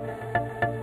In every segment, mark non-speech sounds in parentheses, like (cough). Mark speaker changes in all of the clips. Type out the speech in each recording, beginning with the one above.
Speaker 1: Música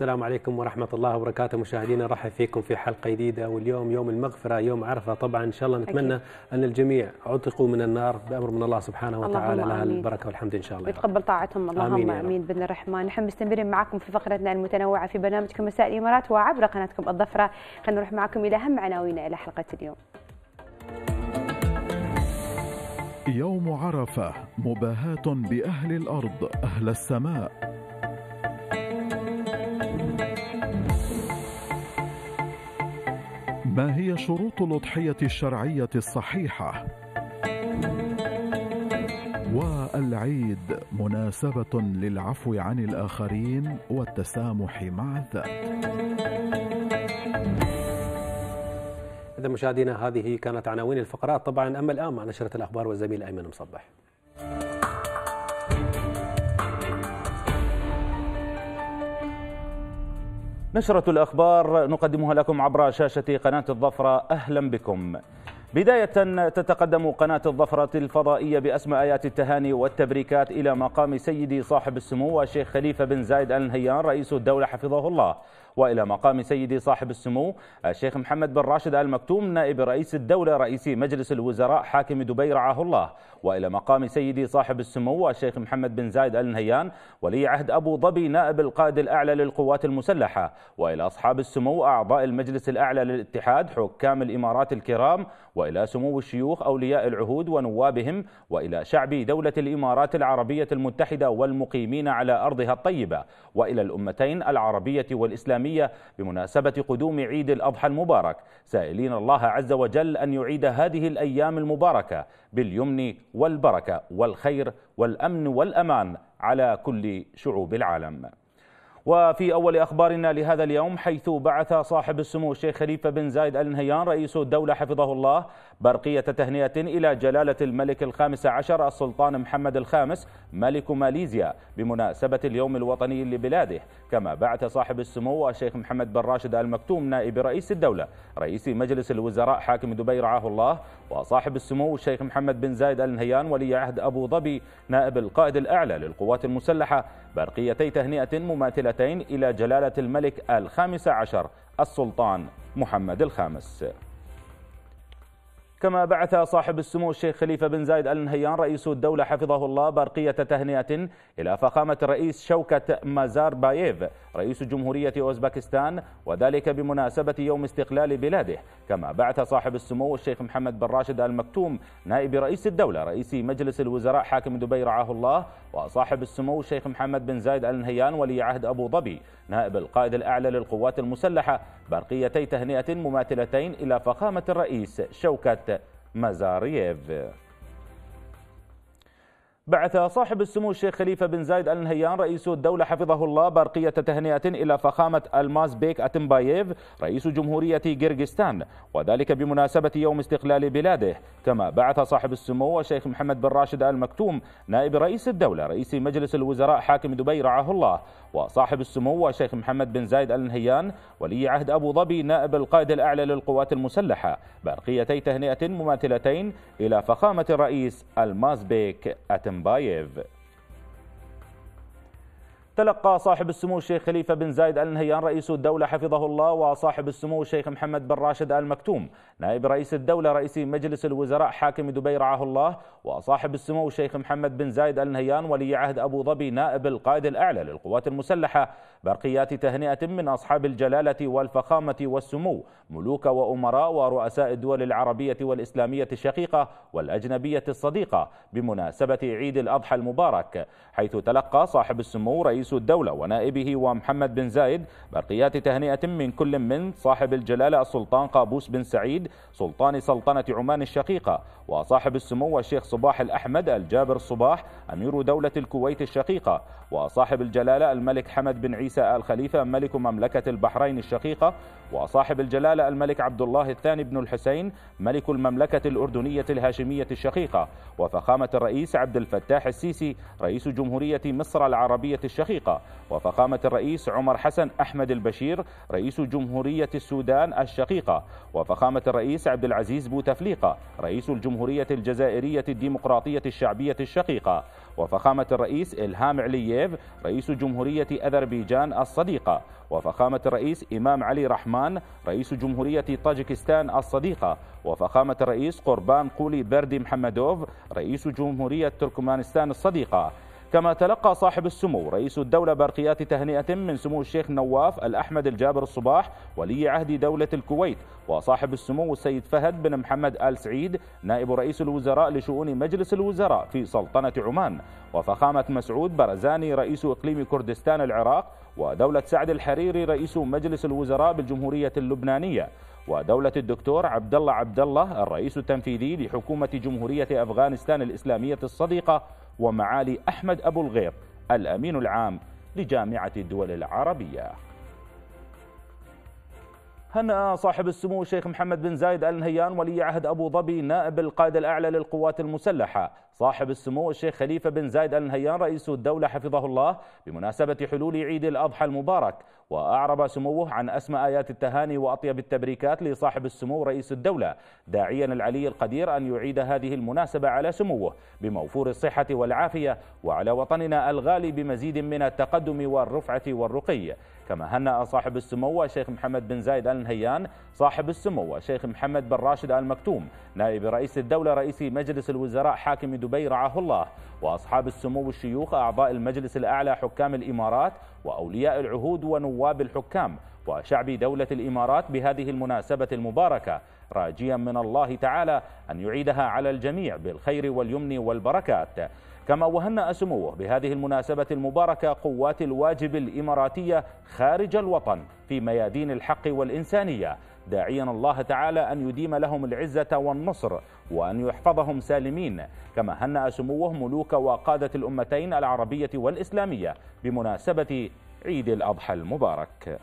Speaker 1: السلام عليكم ورحمة الله وبركاته مشاهدينا نرحب فيكم في حلقة جديدة واليوم يوم المغفرة يوم عرفة طبعا إن شاء الله نتمنى أكيد. أن الجميع عتقوا من النار بأمر من الله سبحانه وتعالى لها البركة والحمد إن شاء الله
Speaker 2: يتقبل طاعتهم اللهم آمين, آمين بإذن الرحمن نحن مستمرين معكم في فقرتنا المتنوعة في برنامجكم مساء الإمارات وعبر قناتكم الظفرة خلينا نروح معكم إلى أهم عناويننا إلى حلقة اليوم
Speaker 3: يوم عرفة مباهاة بأهل الأرض أهل السماء ما هي شروط الأضحية الشرعية الصحيحة؟ والعيد مناسبة للعفو عن الآخرين والتسامح مع الذات.
Speaker 1: إذا مشاهدينا هذه كانت عناوين الفقرات طبعا أما الآن مع نشرة الأخبار والزميل أيمن
Speaker 4: مصبح. نشرة الأخبار نقدمها لكم عبر شاشة قناة الظفرة أهلا بكم بداية تتقدم قناة الظفرة الفضائية بأسماء آيات التهاني والتبريكات إلى مقام سيدي صاحب السمو الشيخ خليفة بن زايد آل نهيان رئيس الدولة حفظه الله والى مقام سيدي صاحب السمو الشيخ محمد بن راشد ال مكتوم نائب رئيس الدوله رئيس مجلس الوزراء حاكم دبي رعاه الله والى مقام سيدي صاحب السمو الشيخ محمد بن زايد ال نهيان ولي عهد ابو ظبي نائب القائد الاعلى للقوات المسلحه والى اصحاب السمو اعضاء المجلس الاعلى للاتحاد حكام الامارات الكرام والى سمو الشيوخ اولياء العهود ونوابهم والى شعب دوله الامارات العربيه المتحده والمقيمين على ارضها الطيبه والى الامتين العربيه والاسلاميه العربية بمناسبة قدوم عيد الأضحى المبارك سائلين الله عز وجل أن يعيد هذه الأيام المباركة باليمن والبركة والخير والأمن والأمان على كل شعوب العالم وفي أول أخبارنا لهذا اليوم حيث بعث صاحب السمو الشيخ خليفة بن زايد آل نهيان رئيس الدولة حفظه الله برقية تهنئة إلى جلالة الملك الخامس عشر السلطان محمد الخامس ملك ماليزيا بمناسبة اليوم الوطني لبلاده كما بعث صاحب السمو الشيخ محمد بن راشد آل مكتوم نائب رئيس الدولة رئيس مجلس الوزراء حاكم دبي رعاه الله وصاحب السمو الشيخ محمد بن زايد آل نهيان ولي عهد أبو ظبي نائب القائد الأعلى للقوات المسلحة برقيتي تهنئة مماثلتين إلى جلالة الملك الخامس عشر السلطان محمد الخامس كما بعث صاحب السمو الشيخ خليفة بن زايد آل نهيان رئيس الدولة حفظه الله برقية تهنئة إلى فخامة الرئيس شوكة مزار بايف رئيس جمهورية أوزبكستان وذلك بمناسبة يوم استقلال بلاده كما بعث صاحب السمو الشيخ محمد بن راشد آل مكتوم نائب رئيس الدولة رئيس مجلس الوزراء حاكم دبي رعاه الله وصاحب السمو الشيخ محمد بن زايد آل نهيان ولي عهد أبو ظبي نائب القائد الأعلى للقوات المسلحة برقيتي تهنئة مماثلتين إلى فخامة الرئيس شوكة مزارييف بعث صاحب السمو الشيخ خليفة بن زايد آل نهيان رئيس الدولة حفظه الله برقية تهنئة إلى فخامة الماز بيك اتمبايف رئيس جمهورية قرغستان وذلك بمناسبة يوم استقلال بلاده كما بعث صاحب السمو الشيخ محمد بن راشد آل مكتوم نائب رئيس الدولة رئيس مجلس الوزراء حاكم دبي رعاه الله وصاحب السمو الشيخ محمد بن زايد ال نهيان ولي عهد ابو ظبي نائب القائد الاعلى للقوات المسلحه برقيتي تهنئه مماثلتين الى فخامه الرئيس المازبيك اتمبايف تلقى صاحب السمو الشيخ خليفة بن زايد آل نهيان رئيس الدولة حفظه الله وصاحب السمو الشيخ محمد بن راشد آل مكتوم نائب رئيس الدولة رئيس مجلس الوزراء حاكم دبي رعاه الله وصاحب السمو الشيخ محمد بن زايد آل نهيان ولي عهد أبو ظبي نائب القائد الأعلى للقوات المسلحة برقيات تهنئة من أصحاب الجلالة والفخامة والسمو ملوك وأمراء ورؤساء الدول العربية والإسلامية الشقيقة والأجنبية الصديقة بمناسبة عيد الأضحى المبارك حيث تلقى صاحب السمو رئيس رئيس الدولة ونائبه ومحمد بن زايد برقيات تهنئة من كل من صاحب الجلالة السلطان قابوس بن سعيد سلطان سلطنة عمان الشقيقة وصاحب السمو الشيخ صباح الأحمد الجابر صباح أمير دولة الكويت الشقيقة وصاحب الجلالة الملك حمد بن عيسى آل خليفة ملك مملكة البحرين الشقيقة وصاحب الجلالة الملك عبد الله الثاني بن الحسين ملك المملكة الأردنية الهاشمية الشقيقة وفخامة الرئيس عبد الفتاح السيسي رئيس جمهورية مصر العربية الشقيقة الحقيقة وفخامة الرئيس عمر حسن أحمد البشير رئيس جمهورية السودان الشقيقة وفخامة الرئيس عبد العزيز بوتفليقة رئيس الجمهورية الجزائرية الديمقراطية الشعبية الشقيقة وفخامة الرئيس إلهام علييف رئيس جمهورية أذربيجان الصديقة وفخامة الرئيس إمام علي رحمن رئيس جمهورية طاجكستان الصديقة وفخامة الرئيس قربان قولي بردي محمدوف رئيس جمهورية تركمانستان الصديقة كما تلقى صاحب السمو رئيس الدولة برقيات تهنئة من سمو الشيخ نواف الأحمد الجابر الصباح ولي عهد دولة الكويت وصاحب السمو السيد فهد بن محمد آل سعيد نائب رئيس الوزراء لشؤون مجلس الوزراء في سلطنة عمان وفخامة مسعود برزاني رئيس إقليم كردستان العراق ودولة سعد الحريري رئيس مجلس الوزراء بالجمهورية اللبنانية ودولة الدكتور عبد الله عبد الله الرئيس التنفيذي لحكومة جمهورية أفغانستان الإسلامية الصديقة ومعالي أحمد أبو الغير الأمين العام لجامعة الدول العربية هنأ صاحب السمو الشيخ محمد بن زايد آل نهيان ولي عهد أبو ظبي نائب القائد الأعلى للقوات المسلحة صاحب السمو الشيخ خليفة بن زايد آل نهيان رئيس الدولة حفظه الله بمناسبة حلول عيد الأضحى المبارك وأعرب سموه عن أسمى آيات التهاني وأطيب التبريكات لصاحب السمو رئيس الدولة داعيا العلي القدير أن يعيد هذه المناسبة على سموه بموفور الصحة والعافية وعلى وطننا الغالي بمزيد من التقدم والرفعة والرقي كما هنأ صاحب السمو الشيخ محمد بن زايد آل نهيان صاحب السمو الشيخ محمد بن راشد آل مكتوم نائب رئيس الدولة رئيس مجلس الوزراء حاكم دبي رعاه الله وأصحاب السمو الشيوخ أعضاء المجلس الأعلى حكام الإمارات وأولياء العهود ونواب الحكام وشعب دولة الإمارات بهذه المناسبة المباركة راجيا من الله تعالى أن يعيدها على الجميع بالخير واليمن والبركات كما وهنأ سموه بهذه المناسبة المباركة قوات الواجب الإماراتية خارج الوطن في ميادين الحق والإنسانية داعيا الله تعالى أن يديم لهم العزة والنصر وأن يحفظهم سالمين كما هنأ سموه ملوك وقادة الأمتين العربية والإسلامية بمناسبة عيد الأضحى المبارك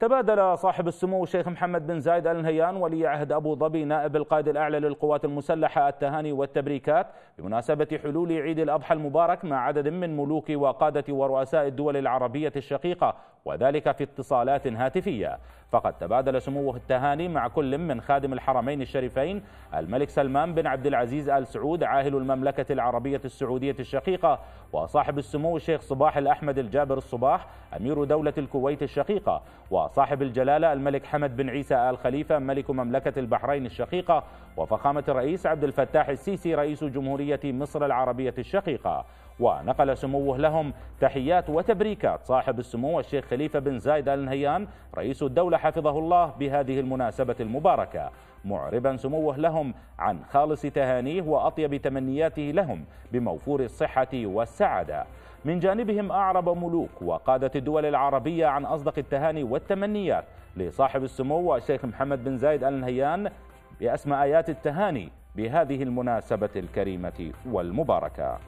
Speaker 4: تبادل صاحب السمو الشيخ محمد بن زايد ال نهيان ولي عهد ابو ظبي نائب القائد الاعلى للقوات المسلحه التهاني والتبريكات بمناسبه حلول عيد الاضحى المبارك مع عدد من ملوك وقاده ورؤساء الدول العربيه الشقيقه وذلك في اتصالات هاتفية فقد تبادل سموه التهاني مع كل من خادم الحرمين الشريفين الملك سلمان بن عبد العزيز آل سعود عاهل المملكة العربية السعودية الشقيقة وصاحب السمو الشيخ صباح الأحمد الجابر الصباح أمير دولة الكويت الشقيقة وصاحب الجلالة الملك حمد بن عيسى آل خليفة ملك مملكة البحرين الشقيقة وفخامة الرئيس عبد الفتاح السيسي رئيس جمهورية مصر العربية الشقيقة ونقل سموه لهم تحيات وتبريكات صاحب السمو الشيخ خليفة بن زايد آل نهيان رئيس الدولة حفظه الله بهذه المناسبة المباركة معربا سموه لهم عن خالص تهانيه وأطيب تمنياته لهم بموفور الصحة والسعادة من جانبهم أعرب ملوك وقادة الدول العربية عن أصدق التهاني والتمنيات لصاحب السمو الشيخ محمد بن زايد آل نهيان بأسماء آيات التهاني بهذه المناسبة الكريمة والمباركة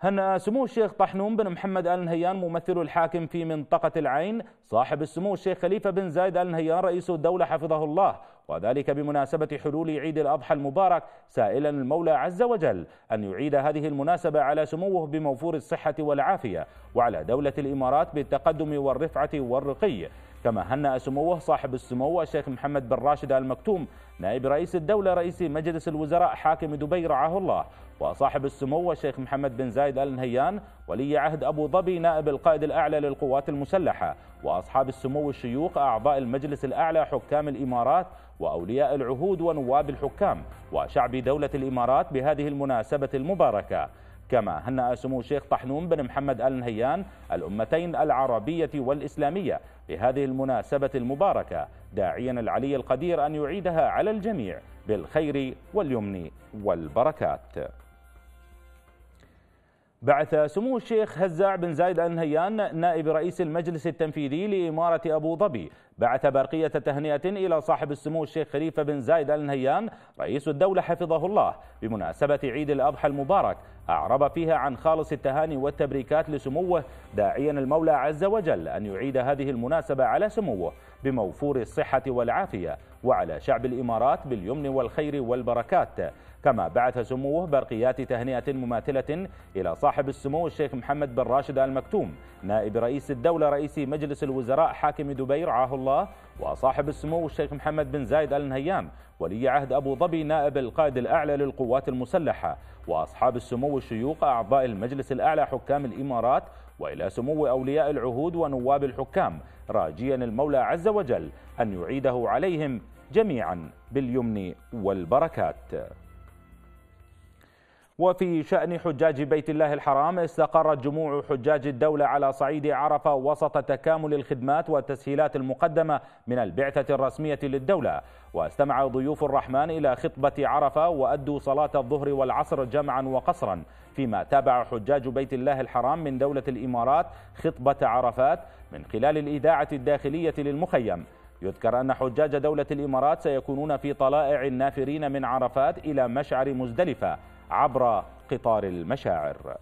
Speaker 4: هنأ سمو الشيخ طحنون بن محمد آل نهيان ممثل الحاكم في منطقة العين صاحب السمو الشيخ خليفة بن زايد آل نهيان رئيس الدولة حفظه الله وذلك بمناسبة حلول عيد الأضحى المبارك سائلا المولى عز وجل أن يعيد هذه المناسبة على سموه بموفور الصحة والعافية وعلى دولة الإمارات بالتقدم والرفعة والرقي كما هنأ سموه صاحب السمو الشيخ محمد بن راشد آل مكتوم نائب رئيس الدولة رئيس مجلس الوزراء حاكم دبي رعاه الله وصاحب السمو الشيخ محمد بن زايد آل نهيان ولي عهد أبو ظبي نائب القائد الأعلى للقوات المسلحة وأصحاب السمو الشيوخ أعضاء المجلس الأعلى حكام الإمارات وأولياء العهود ونواب الحكام وشعب دولة الإمارات بهذه المناسبة المباركة كما هنأ سمو الشيخ طحنون بن محمد آل نهيان الأمتين العربية والإسلامية بهذه المناسبة المباركة داعيا العلي القدير أن يعيدها على الجميع بالخير واليمن والبركات بعث سمو الشيخ هزاع بن زايد آل نهيان نائب رئيس المجلس التنفيذي لإمارة أبو ظبي بعث برقية تهنئة إلى صاحب السمو الشيخ خليفة بن زايد آل نهيان رئيس الدولة حفظه الله بمناسبة عيد الأضحى المبارك أعرب فيها عن خالص التهاني والتبريكات لسموه داعيا المولى عز وجل أن يعيد هذه المناسبة على سموه بموفور الصحة والعافية وعلى شعب الإمارات باليمن والخير والبركات كما بعث سموه برقيات تهنئة مماثلة إلى صاحب السمو الشيخ محمد بن راشد آل مكتوم نائب رئيس الدولة رئيس مجلس الوزراء حاكم دبي رعاه الله الله وصاحب السمو الشيخ محمد بن زايد ال نهيان ولي عهد أبو ظبي نائب القائد الأعلى للقوات المسلحة وأصحاب السمو الشيوخ أعضاء المجلس الأعلى حكام الإمارات وإلى سمو أولياء العهود ونواب الحكام راجيا المولى عز وجل أن يعيده عليهم جميعا باليمن والبركات وفي شأن حجاج بيت الله الحرام استقرت جموع حجاج الدولة على صعيد عرفة وسط تكامل الخدمات والتسهيلات المقدمة من البعثة الرسمية للدولة واستمع ضيوف الرحمن إلى خطبة عرفة وأدوا صلاة الظهر والعصر جمعا وقصرا فيما تابع حجاج بيت الله الحرام من دولة الإمارات خطبة عرفات من خلال الإذاعة الداخلية للمخيم يذكر أن حجاج دولة الإمارات سيكونون في طلائع النافرين من عرفات إلى مشعر مزدلفة عبر قطار المشاعر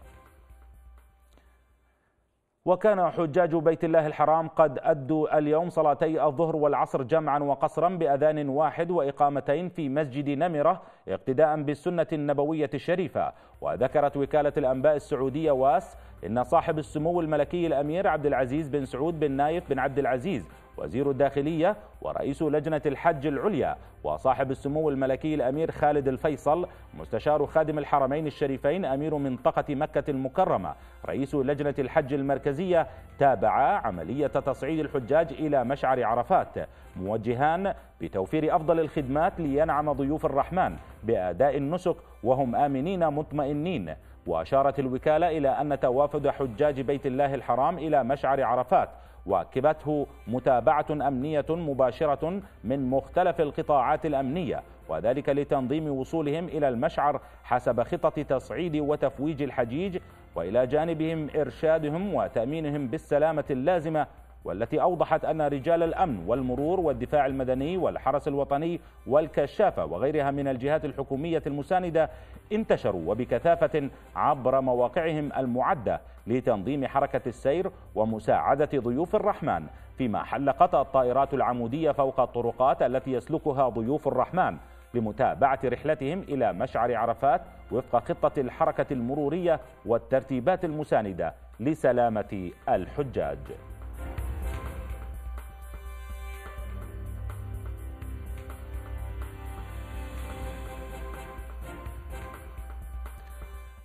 Speaker 4: وكان حجاج بيت الله الحرام قد أدوا اليوم صلاتي الظهر والعصر جمعا وقصرا بأذان واحد وإقامتين في مسجد نمرة اقتداء بالسنة النبوية الشريفة وذكرت وكالة الأنباء السعودية واس إن صاحب السمو الملكي الأمير عبد العزيز بن سعود بن نايف بن عبد العزيز وزير الداخلية ورئيس لجنة الحج العليا وصاحب السمو الملكي الأمير خالد الفيصل مستشار خادم الحرمين الشريفين أمير منطقة مكة المكرمة رئيس لجنة الحج المركزية تابعا عملية تصعيد الحجاج إلى مشعر عرفات موجهان بتوفير أفضل الخدمات لينعم ضيوف الرحمن بأداء النسك وهم آمنين مطمئنين وأشارت الوكالة إلى أن توافد حجاج بيت الله الحرام إلى مشعر عرفات واكبته متابعة أمنية مباشرة من مختلف القطاعات الأمنية وذلك لتنظيم وصولهم إلى المشعر حسب خطط تصعيد وتفويج الحجيج وإلى جانبهم إرشادهم وتأمينهم بالسلامة اللازمة والتي أوضحت أن رجال الأمن والمرور والدفاع المدني والحرس الوطني والكشافة وغيرها من الجهات الحكومية المساندة انتشروا وبكثافة عبر مواقعهم المعدة لتنظيم حركة السير ومساعدة ضيوف الرحمن فيما حلقت الطائرات العمودية فوق الطرقات التي يسلكها ضيوف الرحمن لمتابعة رحلتهم إلى مشعر عرفات وفق خطة الحركة المرورية والترتيبات المساندة لسلامة الحجاج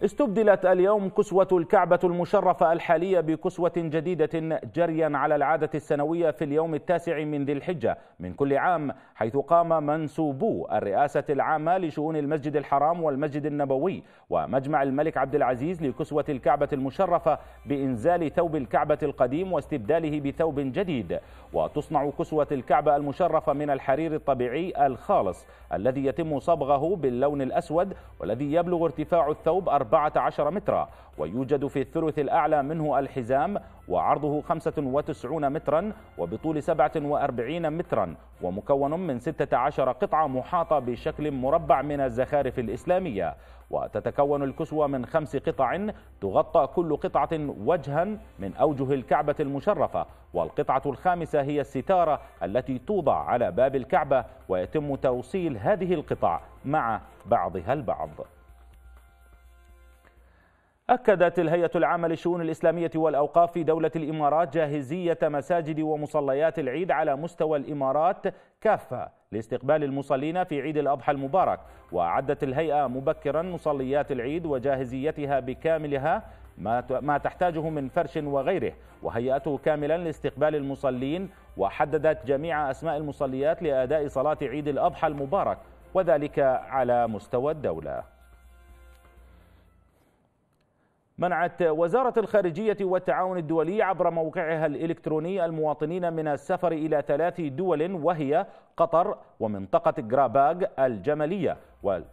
Speaker 4: استبدلت اليوم كسوة الكعبة المشرفة الحالية بكسوة جديدة جريا على العادة السنوية في اليوم التاسع من ذي الحجة من كل عام حيث قام منسوبو الرئاسة العامة لشؤون المسجد الحرام والمسجد النبوي ومجمع الملك عبد العزيز لكسوة الكعبة المشرفة بإنزال ثوب الكعبة القديم واستبداله بثوب جديد وتصنع كسوة الكعبة المشرفة من الحرير الطبيعي الخالص الذي يتم صبغه باللون الأسود والذي يبلغ ارتفاع الثوب 14 مترا ويوجد في الثلث الأعلى منه الحزام وعرضه 95 مترا وبطول 47 مترا ومكون من 16 قطعة محاطة بشكل مربع من الزخارف الإسلامية وتتكون الكسوة من خمس قطع تغطى كل قطعة وجها من أوجه الكعبة المشرفة والقطعة الخامسة هي الستارة التي توضع على باب الكعبة ويتم توصيل هذه القطع مع بعضها البعض أكدت الهيئة العامة للشؤون الإسلامية والأوقاف في دولة الإمارات جاهزية مساجد ومصليات العيد على مستوى الإمارات كافة لاستقبال المصلين في عيد الأضحى المبارك وأعدت الهيئة مبكرا مصليات العيد وجاهزيتها بكاملها ما تحتاجه من فرش وغيره وهيئته كاملا لاستقبال المصلين وحددت جميع أسماء المصليات لأداء صلاة عيد الأضحى المبارك وذلك على مستوى الدولة منعت وزارة الخارجية والتعاون الدولي عبر موقعها الإلكتروني المواطنين من السفر إلى ثلاث دول وهي قطر ومنطقة جراباغ الجمالية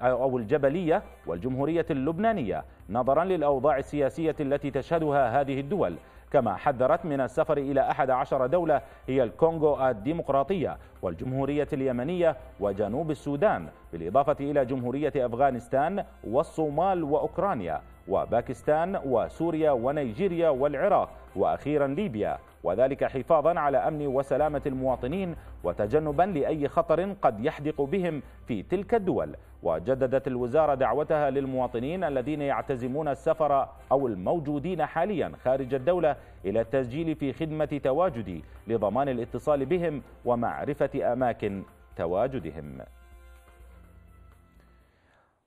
Speaker 4: أو الجبلية والجمهورية اللبنانية نظرا للأوضاع السياسية التي تشهدها هذه الدول كما حذرت من السفر إلى أحد عشر دولة هي الكونغو الديمقراطية والجمهورية اليمنية وجنوب السودان بالإضافة إلى جمهورية أفغانستان والصومال وأوكرانيا وباكستان وسوريا ونيجيريا والعراق وأخيرا ليبيا وذلك حفاظا على أمن وسلامة المواطنين وتجنبا لأي خطر قد يحدق بهم في تلك الدول وجددت الوزارة دعوتها للمواطنين الذين يعتزمون السفر أو الموجودين حاليا خارج الدولة إلى التسجيل في خدمة تواجدي لضمان الاتصال بهم ومعرفة أماكن تواجدهم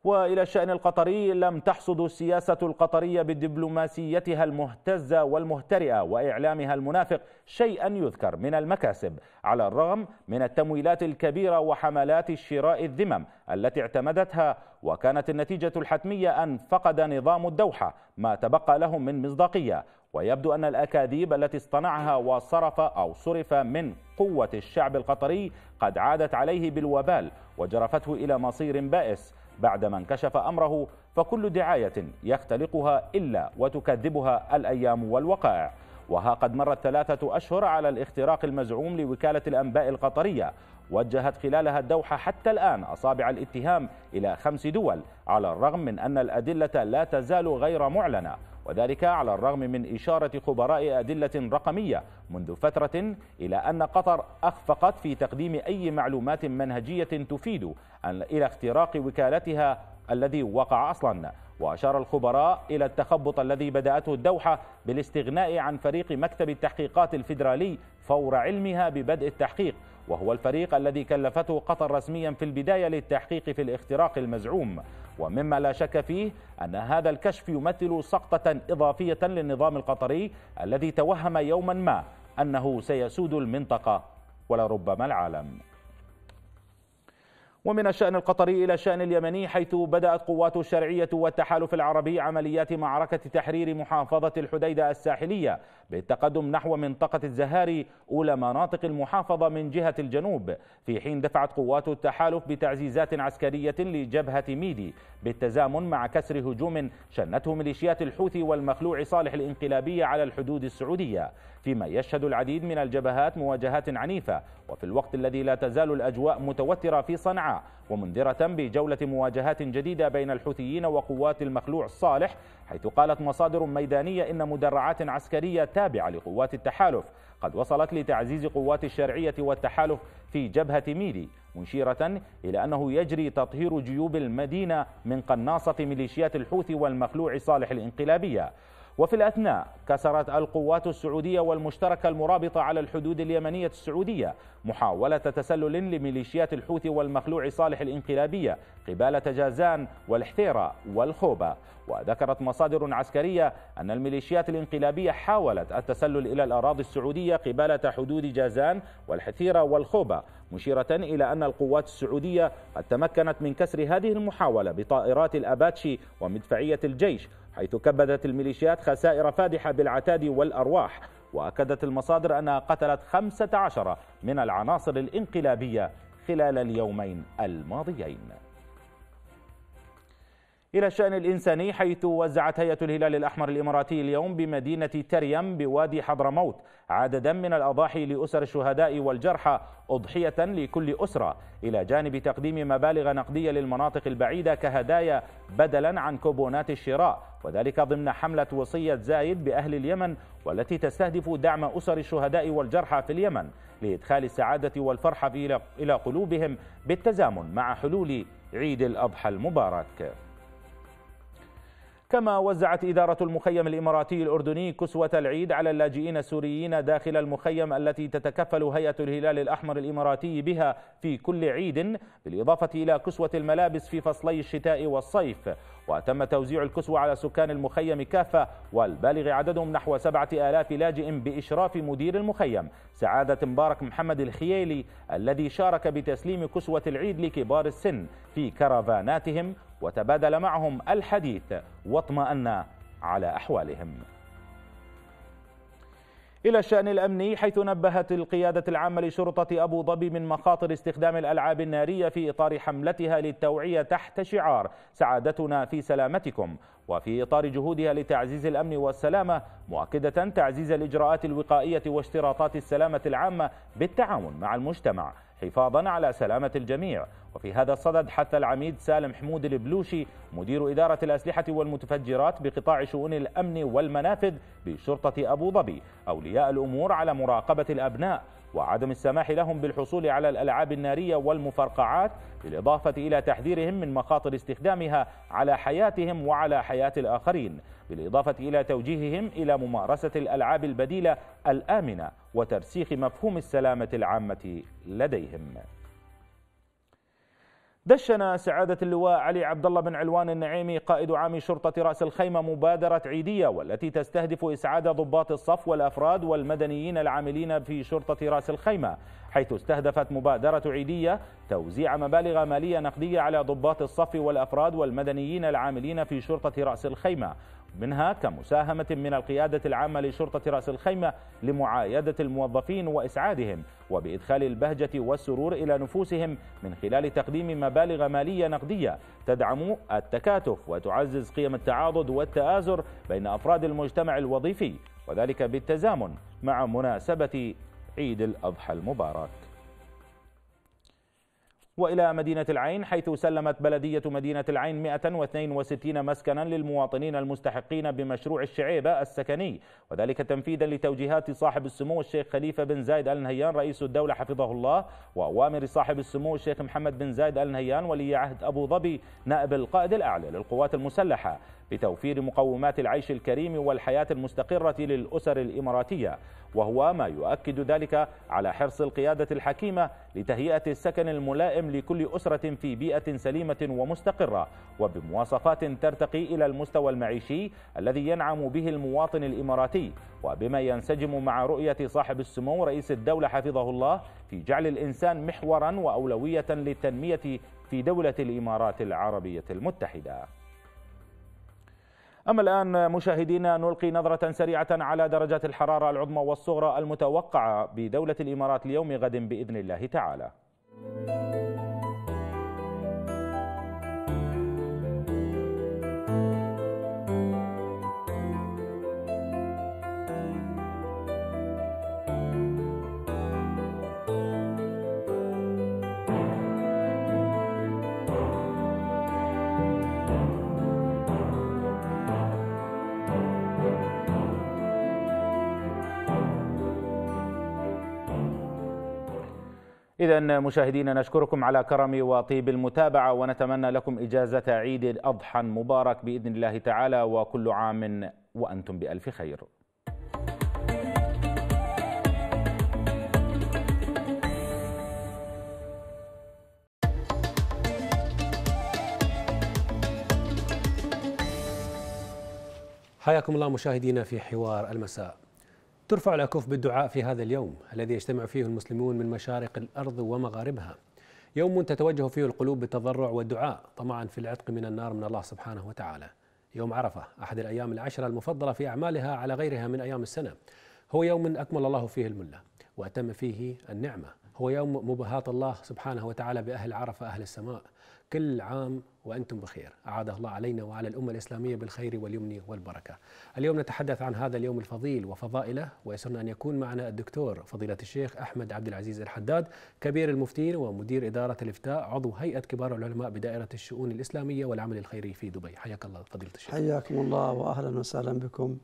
Speaker 4: والى الشان القطري لم تحصد السياسه القطريه بدبلوماسيتها المهتزه والمهترئه واعلامها المنافق شيئا يذكر من المكاسب على الرغم من التمويلات الكبيره وحملات شراء الذمم التي اعتمدتها وكانت النتيجه الحتميه ان فقد نظام الدوحه ما تبقى لهم من مصداقيه ويبدو أن الأكاذيب التي اصطنعها وصرف أو صرف من قوة الشعب القطري قد عادت عليه بالوبال وجرفته إلى مصير بائس بعدما انكشف أمره فكل دعاية يختلقها إلا وتكذبها الأيام والوقائع وها قد مرت ثلاثة أشهر على الاختراق المزعوم لوكالة الأنباء القطرية وجهت خلالها الدوحة حتى الآن أصابع الاتهام إلى خمس دول على الرغم من أن الأدلة لا تزال غير معلنة وذلك على الرغم من إشارة خبراء أدلة رقمية منذ فترة إلى أن قطر أخفقت في تقديم أي معلومات منهجية تفيد إلى اختراق وكالتها الذي وقع أصلا وأشار الخبراء إلى التخبط الذي بدأته الدوحة بالاستغناء عن فريق مكتب التحقيقات الفيدرالي فور علمها ببدء التحقيق وهو الفريق الذي كلفته قطر رسميا في البداية للتحقيق في الاختراق المزعوم ومما لا شك فيه أن هذا الكشف يمثل سقطة إضافية للنظام القطري الذي توهم يوما ما أنه سيسود المنطقة ولربما العالم ومن الشأن القطري إلى الشأن اليمني حيث بدأت قوات الشرعية والتحالف العربي عمليات معركة تحرير محافظة الحديدة الساحلية بالتقدم نحو منطقة الزهاري أولى مناطق المحافظة من جهة الجنوب في حين دفعت قوات التحالف بتعزيزات عسكرية لجبهة ميدي بالتزامن مع كسر هجوم شنته ميليشيات الحوثي والمخلوع صالح الانقلابية على الحدود السعودية فيما يشهد العديد من الجبهات مواجهات عنيفة وفي الوقت الذي لا تزال الأجواء متوترة في صنعاء ومنذرة بجولة مواجهات جديدة بين الحوثيين وقوات المخلوع صالح حيث قالت مصادر ميدانية إن مدرعات عسكرية تابعة لقوات التحالف قد وصلت لتعزيز قوات الشرعية والتحالف في جبهة ميلي مشيرة إلى أنه يجري تطهير جيوب المدينة من قناصة ميليشيات الحوثي والمخلوع صالح الانقلابية وفي الأثناء كسرت القوات السعودية والمشتركة المرابطة على الحدود اليمنية السعودية محاولة تسلل لميليشيات الحوثي والمخلوع صالح الانقلابية قبالة جازان والحثيرة والخوبة وذكرت مصادر عسكرية أن الميليشيات الانقلابية حاولت التسلل إلى الأراضي السعودية قبالة حدود جازان والحثيرة والخوبة مشيرة إلى أن القوات السعودية قد تمكنت من كسر هذه المحاولة بطائرات الأباتشي ومدفعية الجيش حيث كبدت الميليشيات خسائر فادحة بالعتاد والأرواح وأكدت المصادر أنها قتلت 15 من العناصر الانقلابية خلال اليومين الماضيين إلى الشأن الإنساني حيث وزعت هيئة الهلال الأحمر الإماراتي اليوم بمدينة تريم بوادي حضرموت عددا من الأضاحي لأسر الشهداء والجرحى أضحية لكل أسرة إلى جانب تقديم مبالغ نقدية للمناطق البعيدة كهدايا بدلا عن كوبونات الشراء وذلك ضمن حملة وصية زايد بأهل اليمن والتي تستهدف دعم أسر الشهداء والجرحى في اليمن لإدخال السعادة والفرحة إلى قلوبهم بالتزامن مع حلول عيد الأضحى المبارك كما وزعت إدارة المخيم الإماراتي الأردني كسوة العيد على اللاجئين السوريين داخل المخيم التي تتكفل هيئة الهلال الأحمر الإماراتي بها في كل عيد بالإضافة إلى كسوة الملابس في فصلي الشتاء والصيف وتم توزيع الكسوة على سكان المخيم كافة والبالغ عددهم نحو سبعة آلاف لاجئ بإشراف مدير المخيم سعادة مبارك محمد الخيالي الذي شارك بتسليم كسوة العيد لكبار السن في كرفاناتهم وتبادل معهم الحديث واطمأن على أحوالهم إلى الشأن الأمني حيث نبهت القيادة العامة لشرطة أبو ظبي من مخاطر استخدام الألعاب النارية في إطار حملتها للتوعية تحت شعار سعادتنا في سلامتكم وفي إطار جهودها لتعزيز الأمن والسلامة مؤكدة تعزيز الإجراءات الوقائية واشتراطات السلامة العامة بالتعاون مع المجتمع حفاظا على سلامة الجميع وفي هذا الصدد حث العميد سالم حمود البلوشي مدير إدارة الأسلحة والمتفجرات بقطاع شؤون الأمن والمنافذ بشرطة أبو ظبي أولياء الأمور على مراقبة الأبناء وعدم السماح لهم بالحصول على الألعاب النارية والمفرقعات بالإضافة إلى تحذيرهم من مخاطر استخدامها على حياتهم وعلى حياة الآخرين بالإضافة إلى توجيههم إلى ممارسة الألعاب البديلة الآمنة وترسيخ مفهوم السلامة العامة لديهم دشن سعادة اللواء علي عبد الله بن علوان النعيمي قائد عام شرطة رأس الخيمة مبادرة عيدية والتي تستهدف إسعاد ضباط الصف والأفراد والمدنيين العاملين في شرطة رأس الخيمة حيث استهدفت مبادرة عيدية توزيع مبالغ مالية نقدية على ضباط الصف والأفراد والمدنيين العاملين في شرطة رأس الخيمة منها كمساهمة من القيادة العامة لشرطة رأس الخيمة لمعايدة الموظفين وإسعادهم وبإدخال البهجة والسرور إلى نفوسهم من خلال تقديم مبالغ مالية نقدية تدعم التكاتف وتعزز قيم التعاضد والتآزر بين أفراد المجتمع الوظيفي وذلك بالتزامن مع مناسبة عيد الأضحى المبارك وإلى مدينة العين حيث سلمت بلدية مدينة العين 162 مسكنا للمواطنين المستحقين بمشروع الشعيبة السكني وذلك تنفيذا لتوجيهات صاحب السمو الشيخ خليفة بن زايد آل نهيان رئيس الدولة حفظه الله وأوامر صاحب السمو الشيخ محمد بن زايد آل نهيان ولي عهد أبو ظبي نائب القائد الأعلى للقوات المسلحة بتوفير مقومات العيش الكريم والحياة المستقرة للأسر الإماراتية وهو ما يؤكد ذلك على حرص القيادة الحكيمة لتهيئة السكن الملائم لكل أسرة في بيئة سليمة ومستقرة وبمواصفات ترتقي إلى المستوى المعيشي الذي ينعم به المواطن الإماراتي وبما ينسجم مع رؤية صاحب السمو رئيس الدولة حفظه الله في جعل الإنسان محورا وأولوية للتنمية في دولة الإمارات العربية المتحدة أما الآن مشاهدينا نلقي نظرة سريعة على درجات الحرارة العظمى والصغرى المتوقعة بدولة الإمارات ليوم غد بإذن الله تعالى うん。إذا مشاهدينا نشكركم على كرم وطيب المتابعة ونتمنى لكم إجازة عيد أضحى مبارك بإذن الله تعالى وكل عام وأنتم بألف خير
Speaker 1: حياكم الله مشاهدينا في حوار المساء ترفع الأكف بالدعاء في هذا اليوم الذي يجتمع فيه المسلمون من مشارق الأرض ومغاربها يوم تتوجه فيه القلوب بالتضرع والدعاء طمعا في العتق من النار من الله سبحانه وتعالى يوم عرفة أحد الأيام العشرة المفضلة في أعمالها على غيرها من أيام السنة هو يوم أكمل الله فيه الملة وأتم فيه النعمة هو يوم مباهاة الله سبحانه وتعالى بأهل عرفة أهل السماء كل عام وأنتم بخير اعاده الله علينا وعلى الأمة الإسلامية بالخير واليمن والبركة اليوم نتحدث عن هذا اليوم الفضيل وفضائله ويسرنا أن يكون معنا الدكتور فضيلة الشيخ أحمد عبد العزيز الحداد كبير المفتين ومدير إدارة الإفتاء عضو هيئة كبار العلماء بدائرة الشؤون الإسلامية والعمل الخيري في دبي حياك الله فضيلة الشيخ حياكم الله وأهلا
Speaker 5: وسهلا بكم